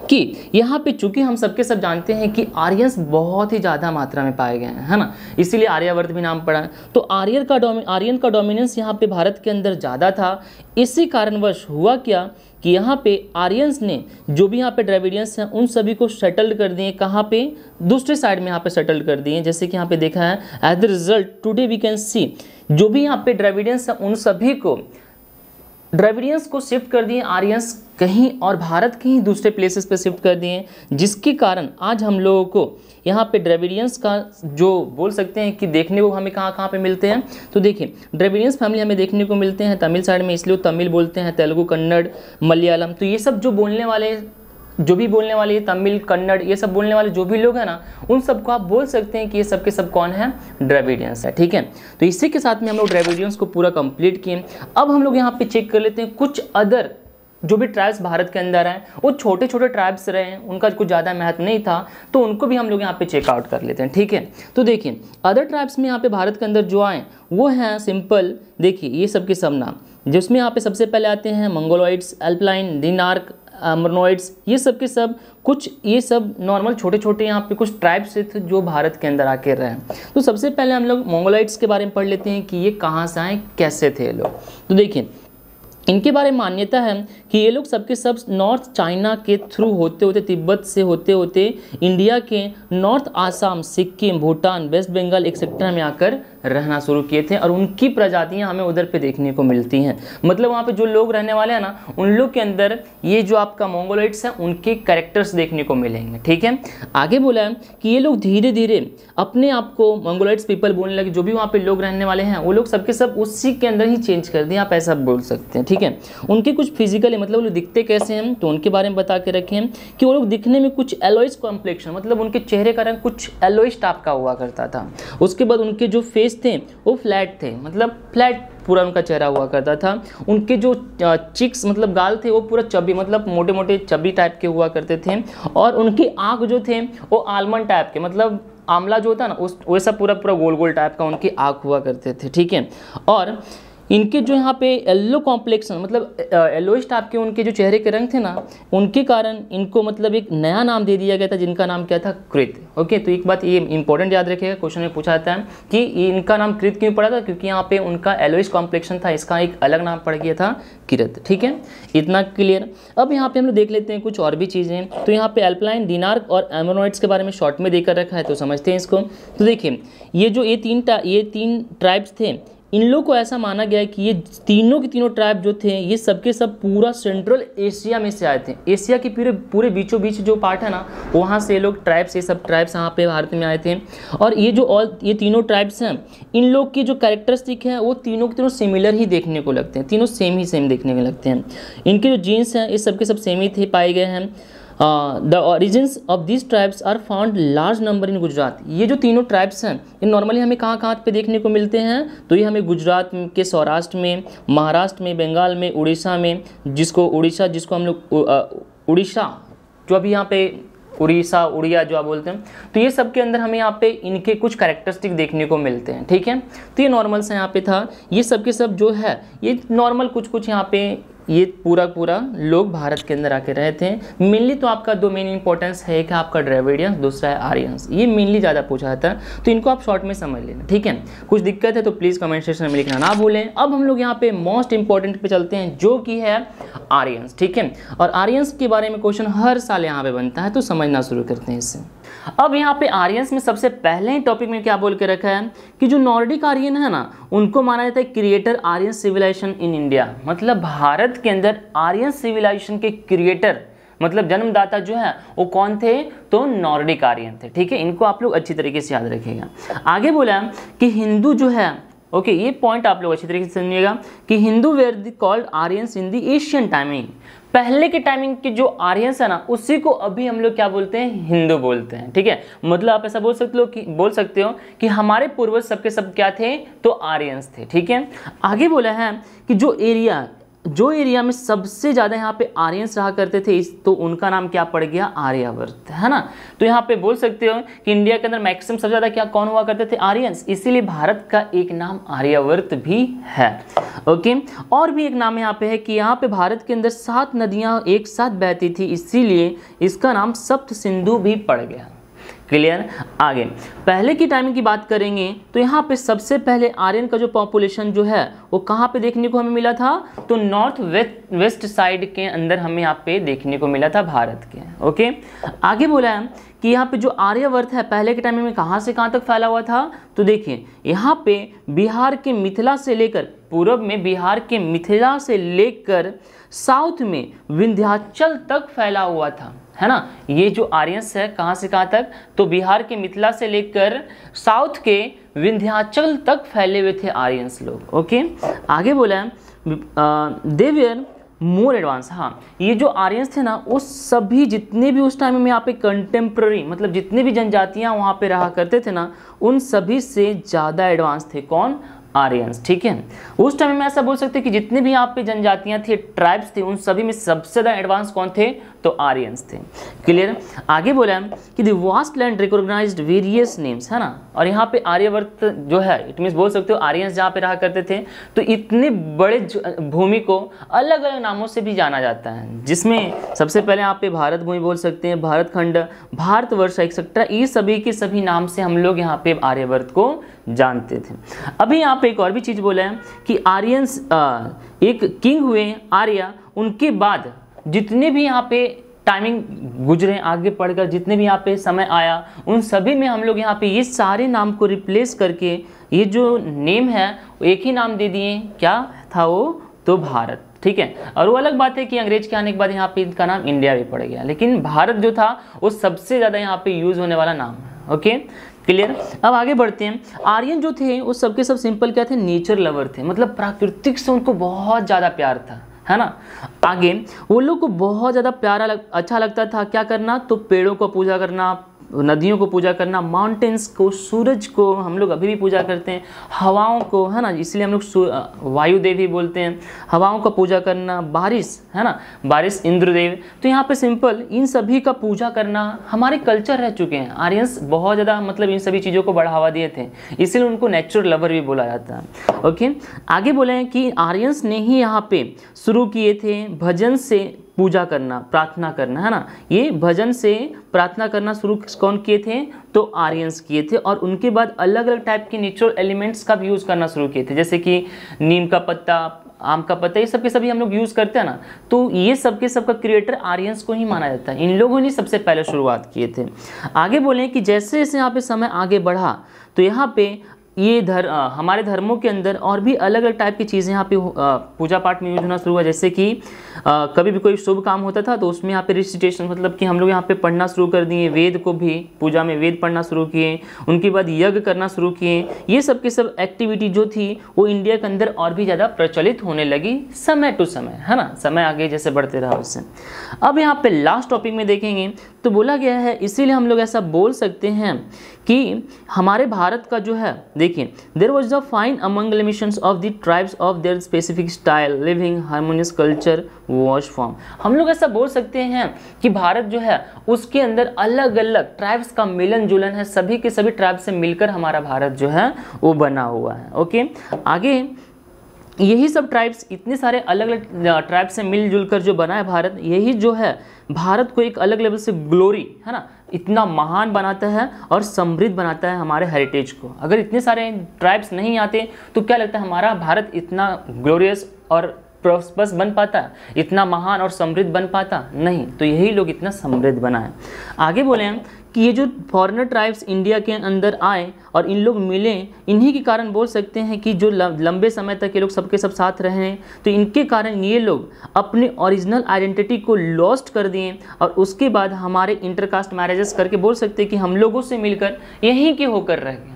कि यहाँ पे चूंकि हम सबके सब जानते हैं कि आर्यंस बहुत ही ज़्यादा मात्रा में पाए गए हैं है ना इसीलिए आर्यावर्त भी नाम पड़ा है तो आर्यर का डोमिन आर्यन का डोमिनेंस यहाँ पे भारत के अंदर ज़्यादा था इसी कारणवश हुआ क्या कि यहाँ पे आर्यंस ने जो भी यहाँ पे ड्राइविडियंस हैं उन सभी को सेटल्ड कर दिए कहाँ पे दूसरे साइड में यहाँ पे सेटल्ड कर दिए जैसे कि यहाँ पे देखा है as the result today we can see जो भी यहाँ पे ड्राइविडियंस हैं उन सभी को ड्राइविडियंस को शिफ्ट कर दिए आर्यंस कहीं और भारत के ही दूसरे प्लेसेस पर शिफ्ट कर दिए जिसके कारण आज हम लोगों को यहाँ पे ड्रेविडियंस का जो बोल सकते हैं कि देखने को हमें कहाँ कहाँ पे मिलते हैं तो देखिए ड्रेविडियंस फैमिली हमें देखने को मिलते हैं तमिल साइड में इसलिए तमिल बोलते हैं तेलुगु कन्नड़ मलयालम तो ये सब जो बोलने वाले जो भी बोलने वाले तमिल कन्नड़ ये सब बोलने वाले जो भी लोग हैं ना उन सबको आप बोल सकते हैं कि ये सब के सब कौन है ड्रेविडियंस है ठीक है तो इसी के साथ में हम लोग ड्रेविडियंस को पूरा कंप्लीट किए अब हम लोग यहाँ पे चेक कर लेते हैं कुछ अदर जो भी ट्राइब्स भारत के अंदर हैं वो छोटे छोटे ट्राइब्स रहे हैं उनका कुछ ज़्यादा महत्व नहीं था तो उनको भी हम लोग यहाँ पे चेकआउट कर लेते हैं ठीक है तो देखिए अदर ट्राइब्स में यहाँ पे भारत के अंदर जो आए वो हैं सिंपल देखिए ये सब के सब नाम जिसमें यहाँ पे सबसे पहले आते हैं मंगोलॉइड्स एल्पलाइन दिनार्क मरनोइड्स ये सब के सब कुछ ये सब नॉर्मल छोटे छोटे यहाँ पे कुछ ट्राइब्स थे जो भारत के अंदर आके रहे हैं तो सबसे पहले हम लोग मंगोलाइट्स के बारे में पढ़ लेते हैं कि ये कहाँ से आए कैसे थे लोग तो देखिए इनके बारे में मान्यता है कि ये लोग सबके सब नॉर्थ चाइना के थ्रू होते होते तिब्बत से होते होते इंडिया के north Assam Sikkim Bhutan west Bengal etcetera में आकर रहना शुरू किए थे और उनकी प्रजातियाँ हमें उधर पे देखने को मिलती हैं मतलब वहाँ पे जो लोग रहने वाले हैं ना उन लोग के अंदर ये जो आपका मोंगोलाइट्स हैं उनके कैरेक्टर्स देखने को मिलेंगे ठीक है आगे बोला है कि ये लोग धीरे धीरे अपने आप को मंगोलाइट्स पीपल बोलने लगे जो भी वहाँ पे लोग रहने वाले हैं वो लोग सबके सब उसी के अंदर ही चेंज कर दिए आप ऐसा बोल सकते हैं ठीक है उनके कुछ फिजिकली मतलब वो दिखते कैसे हैं तो उनके बारे में बता के रखें कि वो लोग दिखने में कुछ एलोइस कॉम्प्लेक्शन मतलब उनके चेहरे का रंग कुछ एलोइस टाइप का हुआ करता था उसके बाद उनके जो फेस थे वो फ्लैट थे मतलब फ्लैट पूरा उनका चेहरा हुआ करता था उनके जो चिक्स मतलब गाल थे वो पूरा चबी मतलब मोटे मोटे चबी टाइप के हुआ करते थे और उनकी आँख जो थे वो आलमंड टाइप के मतलब आमला जो होता है ना उस वैसा पूरा पूरा गोल गोल टाइप का उनकी आँख हुआ करते थे ठीक है और इनके जो यहाँ पे येल्लो कॉम्प्लेक्स मतलब येलोइस्ट आपके उनके जो चेहरे के रंग थे ना उनके कारण इनको मतलब एक नया नाम दे दिया गया था जिनका नाम क्या था कृत ओके तो एक बात ये इंपॉर्टेंट याद रखिएगा क्वेश्चन में पूछा जाता है कि इनका नाम कृत क्यों पड़ा था क्योंकि यहाँ पे उनका एलोइस कॉम्प्लेक्शन था इसका एक अलग नाम पड़ गया था किरत ठीक है इतना क्लियर अब यहाँ पे हम लोग देख लेते हैं कुछ और भी चीज़ें तो यहाँ पे एल्पलाइन डिनार्क और एमोनॉइड्स के बारे में शॉर्ट में देकर रखा है तो समझते हैं इसको तो देखिए ये जो ये तीन ये तीन ट्राइब्स थे इन लोग को ऐसा माना गया है कि ये तीनों के तीनों ट्राइब जो थे ये सबके सब पूरा सेंट्रल एशिया में से आए थे एशिया के पूरे पूरे बीचों बीच जो पार्ट है ना वहाँ से लोग ट्राइब्स ये सब ट्राइब्स यहाँ पे भारत में आए थे और ये जो ऑल ये तीनों ट्राइब्स हैं इन लोग की जो कैरेक्टरिस्टिक है वो तीनों के तीनों सिमिलर ही देखने को लगते हैं तीनों सेम ही सेम देखने को लगते हैं इनके जो जीन्स हैं ये सबके सब सेम ही थे पाए गए हैं the origin of this tribes are found large number in Gujarat ये जो तीनों ट्राइब्स हैं ये नॉर्मली हमें कहाँ कहाँ पे देखने को मिलते हैं तो ये हमें गुजरात के सौराष्ट्र में महाराष्ट्र में बंगाल में उड़ीसा में जिसको उड़ीसा जिसको हम लोग उड़ीसा जो अभी यहाँ पे उड़ीसा उड़िया जो आप बोलते हैं तो ये सब के अंदर हमें यहाँ पे इनके कुछ करेक्टरिस्टिक देखने को मिलते हैं ठीक है तो ये नॉर्मल से यहाँ पे था ये सब के सब जो है ये नॉर्मल कुछ कुछ यहाँ पे ये पूरा पूरा लोग भारत के अंदर आके रहे थे मेनली तो आपका दो मेन इंपॉर्टेंस है एक आपका ड्रेविडियंस दूसरा है आर्यंस ये मेनली ज़्यादा पूछा जाता है तो इनको आप शॉर्ट में समझ लेना ठीक है कुछ दिक्कत है तो प्लीज़ कमेंट सेक्शन में लिखना ना भूलें अब हम लोग यहाँ पे मोस्ट इंपॉर्टेंट पे चलते हैं जो कि है आर्यंस ठीक है और आर्यंस के बारे में क्वेश्चन हर साल यहाँ पर बनता है तो समझना शुरू करते हैं इससे अब यहाँ पे आर्यंस में सबसे पहले ही टॉपिक में क्या बोल के रखा है कि जो नॉर्डिक आर्यन है ना उनको माना जाता है creator Aryan civilization in India मतलब भारत के अंदर आर्यन सिविलाइजेशन के क्रिएटर मतलब जन्मदाता जो है वो कौन थे तो नॉर्डिक आर्यन थे ठीक है इनको आप लोग अच्छी तरीके से याद रखेगा आगे बोला कि हिंदू जो है ओके ये पॉइंट आप लोग अच्छी तरीके से समझिएगा कि Hindu were called Aryans in the Asian timing पहले के टाइमिंग के जो आर्यंस है ना उसी को अभी हम लोग क्या बोलते हैं हिंदू बोलते हैं ठीक है मतलब आप ऐसा बोल सकते हो कि बोल सकते हो कि हमारे पूर्वज सबके सब क्या थे तो आर्यंस थे ठीक है आगे बोला है कि जो एरिया जो एरिया में सबसे ज़्यादा यहाँ पे आर्यंस रहा करते थे इस तो उनका नाम क्या पड़ गया आर्यावर्त है ना तो यहाँ पे बोल सकते हो कि इंडिया के अंदर मैक्सिमम सबसे ज़्यादा क्या कौन हुआ करते थे आर्यंस इसीलिए भारत का एक नाम आर्यावर्त भी है ओके और भी एक नाम यहाँ पे है कि यहाँ पे भारत के अंदर सात नदियाँ एक साथ बहती थी इसीलिए इसका नाम सप्त सिंधु भी पड़ गया क्लियर आगे पहले की टाइमिंग की बात करेंगे तो यहाँ पे सबसे पहले आर्यन का जो पॉपुलेशन जो है वो कहाँ पे देखने को हमें मिला था तो नॉर्थ वेस्ट वेस्ट साइड के अंदर हमें यहाँ पे देखने को मिला था भारत के ओके आगे बोला है कि यहाँ पे जो आर्यवर्त है पहले के टाइम में कहाँ से कहाँ तक फैला हुआ था तो देखिए यहाँ पे बिहार के मिथिला से लेकर पूर्व में बिहार के मिथिला से लेकर साउथ में विंध्याचल तक फैला हुआ था है ना ये जो आर्यस है कहाँ से कहाँ तक तो बिहार के मिथिला से लेकर साउथ के विंध्याचल तक फैले हुए थे आर्यंस लोग ओके आगे बोला देवियर मोर एडवांस हाँ ये जो आर्यंस थे ना वो सभी जितने भी उस टाइम में यहाँ पे कंटेम्प्ररी मतलब जितने भी जनजातियाँ वहाँ पे रहा करते थे ना उन सभी से ज़्यादा एडवांस थे कौन आर्यंस ठीक है उस टाइम में ऐसा बोल सकते हैं कि जितने भी यहाँ पे जनजातियाँ थी ट्राइब्स थी उन सभी में सबसे ज़्यादा एडवांस कौन थे तो आर्यंस थे क्लियर आगे बोला कि the vast land recognize various names है ना और यहाँ पे आर्यवर्त जो है इट मीन्स बोल सकते हो आर्यंस जहाँ पे रहा करते थे तो इतने बड़े भूमि को अलग अलग नामों से भी जाना जाता है जिसमें सबसे पहले आप पे भारत भूमि बोल सकते हैं भारत खंड भारतवर्ष एक्सेट्रा ये सभी के सभी नाम से हम लोग यहाँ पे आर्यवर्त को जानते थे अभी यहाँ पे एक और भी चीज़ बोला है कि आर्यंस एक किंग हुए आर्या उनके बाद जितने भी यहाँ पे टाइमिंग गुजरे आगे पढ़कर जितने भी यहाँ पे समय आया उन सभी में हम लोग यहाँ पे ये सारे नाम को रिप्लेस करके ये जो नेम है वो एक ही नाम दे दिए क्या था वो तो भारत ठीक है और वो अलग बात है कि अंग्रेज के आने के बाद यहाँ पे इनका नाम इंडिया भी पड़ गया लेकिन भारत जो था वो सबसे ज़्यादा यहाँ पे यूज़ होने वाला नाम है ओके क्लियर अब आगे बढ़ते हैं आर्यन जो थे वो सबके सब सिंपल क्या थे नेचर लवर थे मतलब प्राकृतिक से उनको बहुत ज़्यादा प्यार था है ना आगे वो लोग को बहुत ज़्यादा प्यारा लग अच्छा लगता था क्या करना तो पेड़ों को पूजा करना नदियों को पूजा करना माउंटेन्स को सूरज को हम लोग अभी भी पूजा करते हैं हवाओं को है ना इसलिए हम लोग वायुदेव ही बोलते हैं हवाओं का पूजा करना बारिश है ना बारिश इंद्रदेव तो यहाँ पे सिंपल इन सभी का पूजा करना हमारे कल्चर रह चुके हैं आर्यंस बहुत ज़्यादा मतलब इन सभी चीज़ों को बढ़ावा दिए थे इसीलिए उनको नेचुरल लवर भी बोला जाता है ओके आगे बोले कि आर्यंस ने ही यहाँ पे शुरू किए थे भजन से पूजा करना प्रार्थना करना है ना ये भजन से प्रार्थना करना शुरू कौन किए थे तो आर्यंस किए थे और उनके बाद अलग अलग टाइप के नेचुरल एलिमेंट्स का भी यूज़ करना शुरू किए थे जैसे कि नीम का पत्ता आम का पत्ता ये सब के सभी हम लोग यूज़ करते हैं ना तो ये सब के सब का क्रिएटर आर्यंस को ही माना जाता है इन लोगों ने सबसे पहले शुरुआत किए थे आगे बोलें कि जैसे जैसे यहाँ पे समय आगे बढ़ा तो यहाँ पे ये धर आ, हमारे धर्मों के अंदर और भी अलग अलग टाइप की चीज़ें यहाँ पे पूजा पाठ में यूज होना शुरू हुआ जैसे कि आ, कभी भी कोई शुभ काम होता था तो उसमें यहाँ पे रिसिटेशन मतलब कि हम लोग यहाँ पे पढ़ना शुरू कर दिए वेद को भी पूजा में वेद पढ़ना शुरू किए उनके बाद यज्ञ करना शुरू किए ये सब की सब एक्टिविटी जो थी वो इंडिया के अंदर और भी ज़्यादा प्रचलित होने लगी समय टू समय है ना समय आगे जैसे बढ़ते रहा उससे अब यहाँ पर लास्ट टॉपिक में देखेंगे तो बोला गया है इसीलिए हम लोग ऐसा बोल सकते हैं कि हमारे भारत का जो है देखिए there was the fine among limitations of the tribes of their specific style living harmonious culture was form हम लोग ऐसा बोल सकते हैं कि भारत जो है उसके अंदर अलग अलग ट्राइब्स का मिलन जुलन है सभी के सभी ट्राइब्स से मिलकर हमारा भारत जो है वो बना हुआ है ओके आगे यही सब ट्राइब्स इतने सारे अलग अलग ट्राइब्स से मिलजुल कर जो बना है भारत यही जो है भारत को एक अलग लेवल से ग्लोरी है ना इतना महान बनाता है और समृद्ध बनाता है हमारे हेरिटेज को अगर इतने सारे ट्राइब्स नहीं आते तो क्या लगता है हमारा भारत इतना ग्लोरियस और प्रोस्पस बन पाता इतना महान और समृद्ध बन पाता नहीं तो यही लोग इतना समृद्ध बना है आगे बोले कि ये जो फॉरेनर ट्राइब्स इंडिया के अंदर आए और इन लोग मिलें इन्हीं के कारण बोल सकते हैं कि जो लंबे समय तक ये लोग सबके सब साथ रहे तो इनके कारण ये लोग अपने ओरिजिनल आइडेंटिटी को लॉस्ट कर दिए और उसके बाद हमारे इंटरकास्ट मैरिजेस करके बोल सकते हैं कि हम लोगों से मिलकर यहीं के होकर रह गए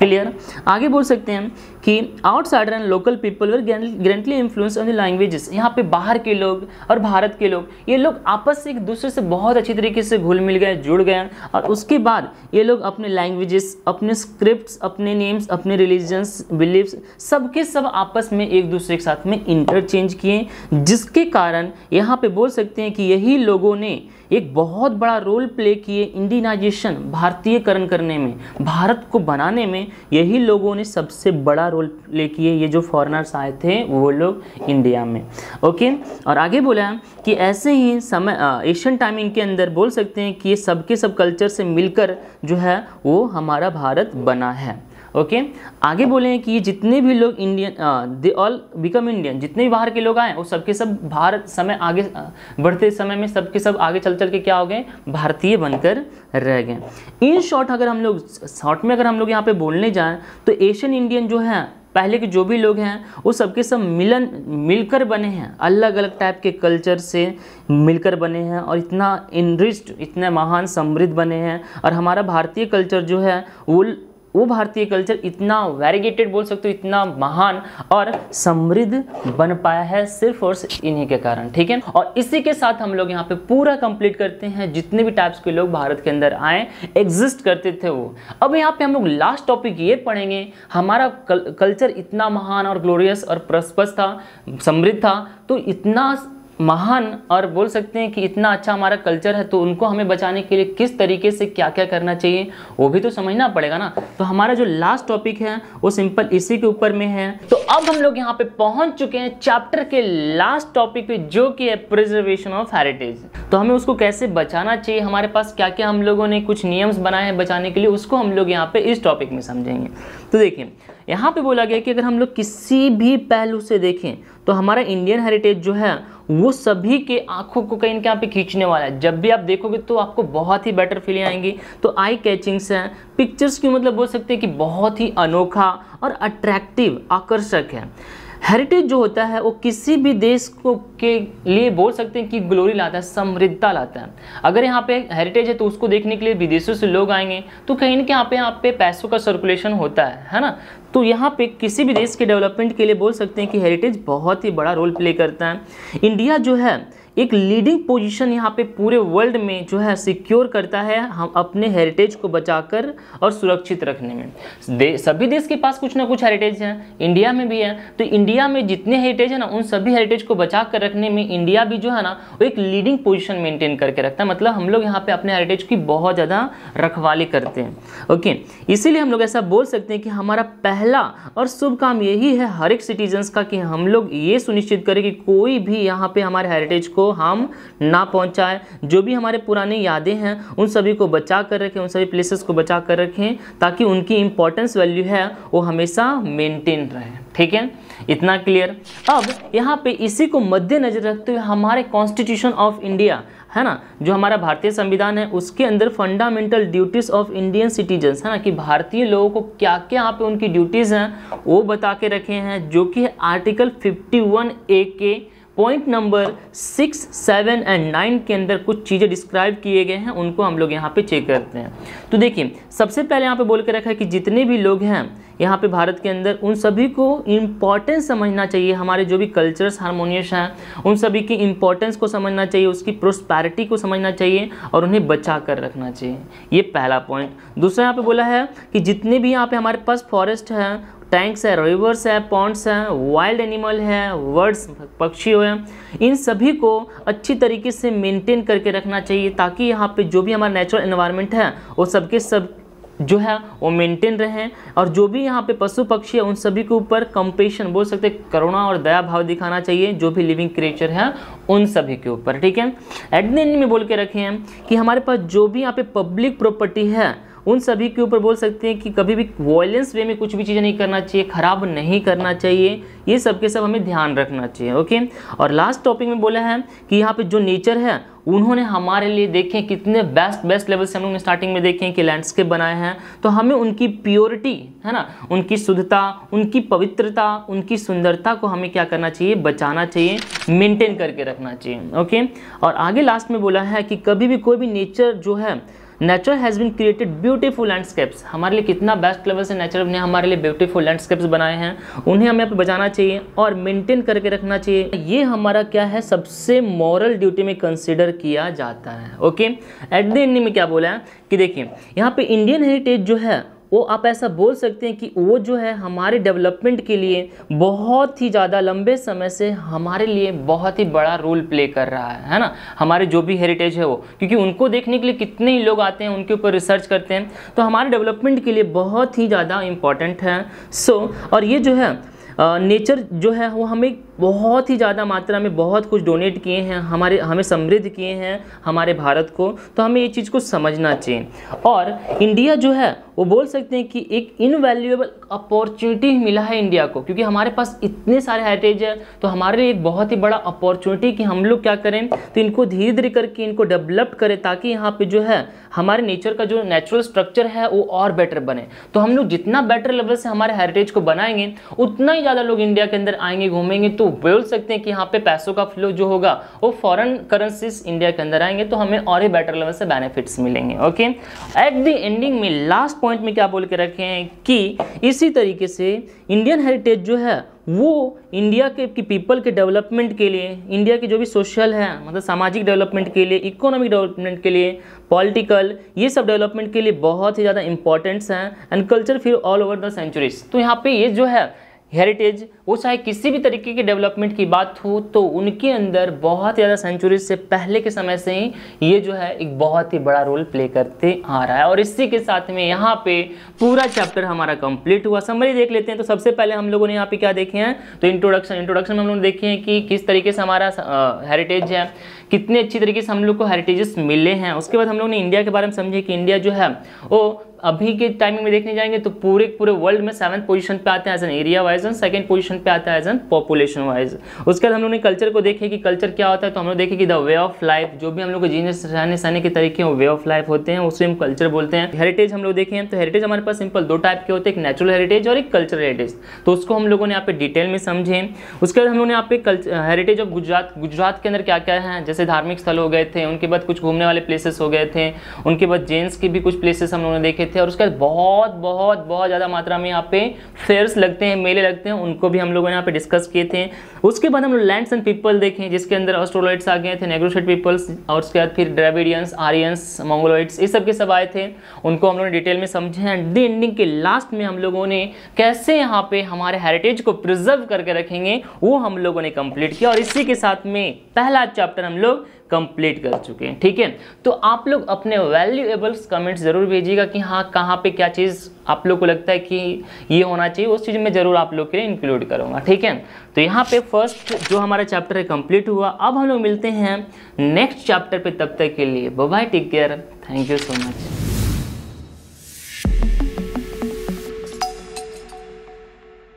क्लियर आगे बोल सकते हैं कि outsider and local people were greatly influence on the languages यहाँ पे बाहर के लोग और भारत के लोग ये लोग आपस से एक दूसरे से बहुत अच्छी तरीके से घुल मिल गए जुड़ गए और उसके बाद ये लोग अपने लैंग्वेजेस अपने स्क्रिप्ट अपने नेम्स अपने रिलीजन्स बिलीव्स सबके सब आपस में एक दूसरे के साथ में इंटरचेंज किए जिसके कारण यहाँ पे बोल सकते हैं कि यही लोगों ने एक बहुत बड़ा रोल प्ले किए इंडिनाइजेशन भारतीयकरण करने में भारत को बनाने में यही लोगों ने सबसे बड़ा रोल प्ले किए ये जो फॉरेनर्स आए थे वो लोग इंडिया में ओके और आगे बोला कि ऐसे ही समय एशियन टाइमिंग के अंदर बोल सकते हैं कि ये सबके सब कल्चर से मिलकर जो है वो हमारा भारत बना है ओके आगे बोले कि जितने भी लोग Indian they all become Indian जितने भी बाहर के लोग आए वो सबके सब भारत समय आगे uh, बढ़ते समय में सबके सब आगे चल चल के क्या हो गए भारतीय बनकर रह गए इन शॉर्ट अगर हम लोग शॉर्ट में अगर हम लोग यहाँ पे बोलने जाएँ तो एशियन इंडियन जो है पहले के जो भी लोग हैं वो सबके सब मिलन मिलकर बने हैं अलग अलग टाइप के कल्चर से मिलकर बने हैं और इतना इनरिच्ड इतने महान समृद्ध बने हैं और हमारा भारतीय कल्चर जो है वो वो भारतीय कल्चर इतना वैरिगेटेड बोल सकते हो इतना महान और समृद्ध बन पाया है सिर्फ और इन्हीं के कारण ठीक है और इसी के साथ हम लोग यहाँ पे पूरा कंप्लीट करते हैं जितने भी टाइप्स के लोग भारत के अंदर आए एग्जिस्ट करते थे वो अब यहाँ पे हम लोग लास्ट टॉपिक ये पढ़ेंगे हमारा कल, कल्चर इतना महान और ग्लोरियस और प्रस्पस था समृद्ध था तो इतना महान और बोल सकते हैं कि इतना अच्छा हमारा कल्चर है तो उनको हमें बचाने के लिए किस तरीके से क्या क्या करना चाहिए वो भी तो समझना पड़ेगा ना तो हमारा जो लास्ट टॉपिक है वो सिंपल इसी के ऊपर में है तो अब हम लोग यहाँ पे पहुंच चुके हैं चैप्टर के लास्ट टॉपिक पे जो कि है प्रिजर्वेशन ऑफ हेरिटेज तो हमें उसको कैसे बचाना चाहिए हमारे पास क्या क्या हम लोगों ने कुछ नियम्स बनाए हैं बचाने के लिए उसको हम लोग यहाँ पे इस टॉपिक में समझेंगे तो देखिए यहाँ पे बोला गया कि अगर हम लोग किसी भी पहलू से देखें तो हमारा इंडियन हेरिटेज जो है वो सभी के आंखों को कहीं ना कहीं पे खींचने वाला है जब भी आप देखोगे तो आपको बहुत ही बेटर फीलिंग आएंगी तो आई कैचिंग्स हैं पिक्चर्स की मतलब बोल सकते हैं कि बहुत ही अनोखा और अट्रैक्टिव आकर्षक है हेरिटेज जो होता है वो किसी भी देश को के लिए बोल सकते हैं कि ग्लोरी लाता है समृद्धता लाता है अगर यहाँ पे हेरिटेज है तो उसको देखने के लिए विदेशों से लोग आएंगे तो कहीं ना कहीं यहाँ पे यहाँ पे पैसों का सर्कुलेशन होता है है ना तो यहाँ पे किसी भी देश के डेवलपमेंट के लिए बोल सकते हैं कि हेरिटेज बहुत ही बड़ा रोल प्ले करता है इंडिया जो है एक लीडिंग पोजीशन यहाँ पे पूरे वर्ल्ड में जो है सिक्योर करता है हम अपने हेरिटेज को बचाकर और सुरक्षित रखने में दे, सभी देश के पास कुछ ना कुछ हेरिटेज है इंडिया में भी है तो इंडिया में जितने हेरिटेज है ना उन सभी हेरिटेज को बचा कर रखने में इंडिया भी जो है ना वो एक लीडिंग पोजिशन मेंटेन करके रखता है मतलब हम लोग यहाँ पे अपने हेरिटेज की बहुत ज़्यादा रखवाली करते हैं ओके इसीलिए हम लोग ऐसा बोल सकते हैं कि हमारा पहला और शुभ काम यही है हर एक सिटीजन्स का कि हम लोग ये सुनिश्चित करें कि कोई भी यहाँ पे हमारे हेरिटेज को को हम ना पहुंचाए जो भी हमारे पुराने यादें हैं उन सभी को बचा कर रखें उन सभी प्लेसेस को बचा कर रखें ताकि उनकी इंपॉर्टेंस वैल्यू है वो हमेशा मेंटेन रहे ठीक है इतना क्लियर अब यहाँ पे इसी को मद्देनजर रखते हुए हमारे कॉन्स्टिट्यूशन ऑफ इंडिया है ना जो हमारा भारतीय संविधान है उसके अंदर fundamental duties of Indian citizens है ना कि भारतीय लोगों को क्या क्या यहाँ पे उनकी ड्यूटीज़ हैं वो बता के रखे हैं जो कि आर्टिकल 51 ए के point number six seven and nine के अंदर कुछ चीज़ें डिस्क्राइब किए गए हैं उनको हम लोग यहाँ पे चेक करते हैं तो देखिए सबसे पहले यहाँ पे बोल के रखा है कि जितने भी लोग हैं यहाँ पे भारत के अंदर उन सभी को इम्पॉर्टेंस समझना चाहिए हमारे जो भी कल्चर्स हारमोनियस हैं उन सभी की इम्पॉर्टेंस को समझना चाहिए उसकी प्रोस्पैरिटी को समझना चाहिए और उन्हें बचा कर रखना चाहिए ये पहला पॉइंट दूसरा यहाँ पे बोला है कि जितने भी यहाँ पे हमारे पास फॉरेस्ट हैं टैंक्स है रिवर्स है पॉन्ड्स हैं वाइल्ड एनिमल है वर्ड्स पक्षी हैं इन सभी को अच्छी तरीके से मेंटेन करके रखना चाहिए ताकि यहाँ पे जो भी हमारा नेचुरल इन्वायरमेंट है वो सबके सब जो है वो मेंटेन रहें और जो भी यहाँ पे पशु पक्षी है उन सभी के ऊपर कंपेशन बोल सकते करुणा और दया भाव दिखाना चाहिए जो भी लिविंग क्रिएचर है उन सभी के ऊपर ठीक है एट में बोल के रखें कि हमारे पास जो भी यहाँ पे पब्लिक प्रॉपर्टी है उन सभी के ऊपर बोल सकते हैं कि कभी भी वॉयलेंस वे में कुछ भी चीज़ें नहीं करना चाहिए ख़राब नहीं करना चाहिए ये सब के सब हमें ध्यान रखना चाहिए ओके और लास्ट टॉपिक में बोला है कि यहाँ पे जो नेचर है उन्होंने हमारे लिए देखें कितने बेस्ट बेस्ट लेवल से हम लोग स्टार्टिंग में देखें कि लैंडस्केप बनाए हैं तो हमें उनकी प्योरिटी है ना उनकी शुद्धता उनकी पवित्रता उनकी सुंदरता को हमें क्या करना चाहिए बचाना चाहिए मेंटेन करके रखना चाहिए ओके और आगे लास्ट में बोला है कि कभी भी कोई भी नेचर जो है natural has been created beautiful landscapes हमारे लिए कितना बेस्ट लेवल से नेचर ने हमारे लिए ब्यूटीफुल लैंडस्केप्स बनाए हैं उन्हें हमें बचाना चाहिए और मेंटेन करके रखना चाहिए ये हमारा क्या है सबसे मॉरल ड्यूटी में कंसिडर किया जाता है ओके एट द एंड में क्या बोला है कि देखिए यहाँ पे इंडियन हेरिटेज जो है वो आप ऐसा बोल सकते हैं कि वो जो है हमारे डेवलपमेंट के लिए बहुत ही ज़्यादा लंबे समय से हमारे लिए बहुत ही बड़ा रोल प्ले कर रहा है है ना हमारे जो भी हेरिटेज है वो क्योंकि उनको देखने के लिए कितने ही लोग आते हैं उनके ऊपर रिसर्च करते हैं तो हमारे डेवलपमेंट के लिए बहुत ही ज़्यादा इम्पॉर्टेंट है सो so, और ये जो है नेचर जो है वो हमें बहुत ही ज़्यादा मात्रा में बहुत कुछ डोनेट किए हैं हमारे हमें समृद्ध किए हैं हमारे भारत को तो हमें ये चीज़ को समझना चाहिए और इंडिया जो है वो बोल सकते हैं कि एक इनवैल्यूएबल अपॉर्चुनिटी मिला है इंडिया को क्योंकि हमारे पास इतने सारे हेरिटेज है तो हमारे लिए एक बहुत ही बड़ा अपॉर्चुनिटी कि हम लोग क्या करें तो इनको धीरे धीरे करके इनको डेवलप करें ताकि यहाँ पर जो है हमारे नेचर का जो नेचुरल स्ट्रक्चर है वो और बेटर बने तो हम लोग जितना बेटर लेवल से हमारे हेरिटेज को बनाएंगे उतना ही ज़्यादा लोग इंडिया के अंदर आएंगे घूमेंगे तो बोल सकते हैं कि यहाँ पे पैसों का फ्लो जो होगा वो फॉरन करेंसीज इंडिया के अंदर आएंगे तो हमें और ही बेटर लेवल से बेनिफिट्स मिलेंगे ओके एट द एंडिंग में लास्ट पॉइंट में क्या बोल के रखे हैं कि इसी तरीके से इंडियन हेरिटेज जो है वो इंडिया के की पीपल के डेवलपमेंट के लिए इंडिया के जो भी सोशल है मतलब सामाजिक डेवलपमेंट के लिए इकोनॉमिक डेवलपमेंट के लिए पॉलिटिकल ये सब डेवलपमेंट के लिए बहुत ही ज़्यादा इंपॉर्टेंट्स हैं एंड कल्चर फिर ऑल ओवर द सेंचुरीज तो यहाँ पे ये जो है हेरिटेज वो चाहे किसी भी तरीके की डेवलपमेंट की बात हो तो उनके अंदर बहुत ज़्यादा सेंचुरी से पहले के समय से ही ये जो है एक बहुत ही बड़ा रोल प्ले करते आ रहा है और इसी के साथ में यहाँ पे पूरा चैप्टर हमारा कंप्लीट हुआ समरी देख लेते हैं तो सबसे पहले हम लोगों ने यहाँ पे क्या देखे हैं तो इंट्रोडक्शन इंट्रोडक्शन में हम लोग ने देखे हैं कि किस तरीके से हमारा हेरिटेज है कितने अच्छी तरीके से हम लोग को हेरिटेजेस मिले हैं उसके बाद हम लोग ने इंडिया के बारे में समझे कि इंडिया जो है वो अभी के टाइमिंग में देखने जाएंगे तो पूरे पूरे वर्ल्ड में सेवन पोजीशन पे आते हैं as an area wise and second position पे आता है एज एन पॉपुलेशन वाइज उसके बाद हम लोग ने कल्चर को देखे कि कल्चर क्या होता है तो हम लोग देखे कि द वे ऑफ लाइफ जो भी हम लोग जीने रहने सहने के तरीके वे ऑफ लाइफ होते हैं उसे हम कल्चर बोलते हैं हेरिटेज हम लोग देखे तो हेरिटेज हमारे पास सिंपल दो टाइप के होते हैं एक नेचुरल हेरिटेज और एक कल्चरल हेरिटेज तो उसको हम लोगों ने यहाँ पे डिटेल में समझे उसके बाद हम लोग ने यहाँ पे हेरिटेज ऑफ गुजरात गुजरात के अंदर क्या क्या है जैसे जैसे धार्मिक स्थल हो गए थे उनके बाद कुछ घूमने वाले प्लेसेस हो गए थे उनके बाद जेंट्स के भी कुछ प्लेसेस हम लोगों ने देखे थे और उसके बाद बहुत बहुत बहुत ज़्यादा मात्रा में यहाँ पे फेयर्स लगते हैं मेले लगते हैं उनको भी हम लोगों ने यहाँ पे डिस्कस किए थे उसके बाद हम लोग लैंड्स एंड पीपल देखें जिसके अंदर ऑस्ट्रोलॉइड्स आ गए थे नेग्रोशेट पीपल्स और उसके बाद फिर ड्रेविडियंस आर्यंस मंगोलॉइड्स ये सब के सब आए थे उनको हम लोगों ने डिटेल में समझे एंड दी एंडिंग के लास्ट में हम लोगों ने कैसे यहाँ पे हमारे हेरिटेज को प्रिजर्व करके रखेंगे वो हम लोगों ने कंप्लीट किया और इसी के साथ में पहला चैप्टर हम लोग लोग कंप्लीट कर चुके हैं ठीक है तो आप लोग अपने वैल्यूएबल्स कमेंट्स ज़रूर भेजिएगा कि हाँ कहाँ पे क्या चीज़ आप लोग को लगता है कि ये होना चाहिए उस चीज़ में ज़रूर आप लोग के लिए इंक्लूड करूँगा ठीक है तो यहाँ पे फर्स्ट जो हमारा चैप्टर है कंप्लीट हुआ अब हम लोग मिलते हैं नेक्स्ट चैप्टर पर तब तक के लिए bye take care thank you so much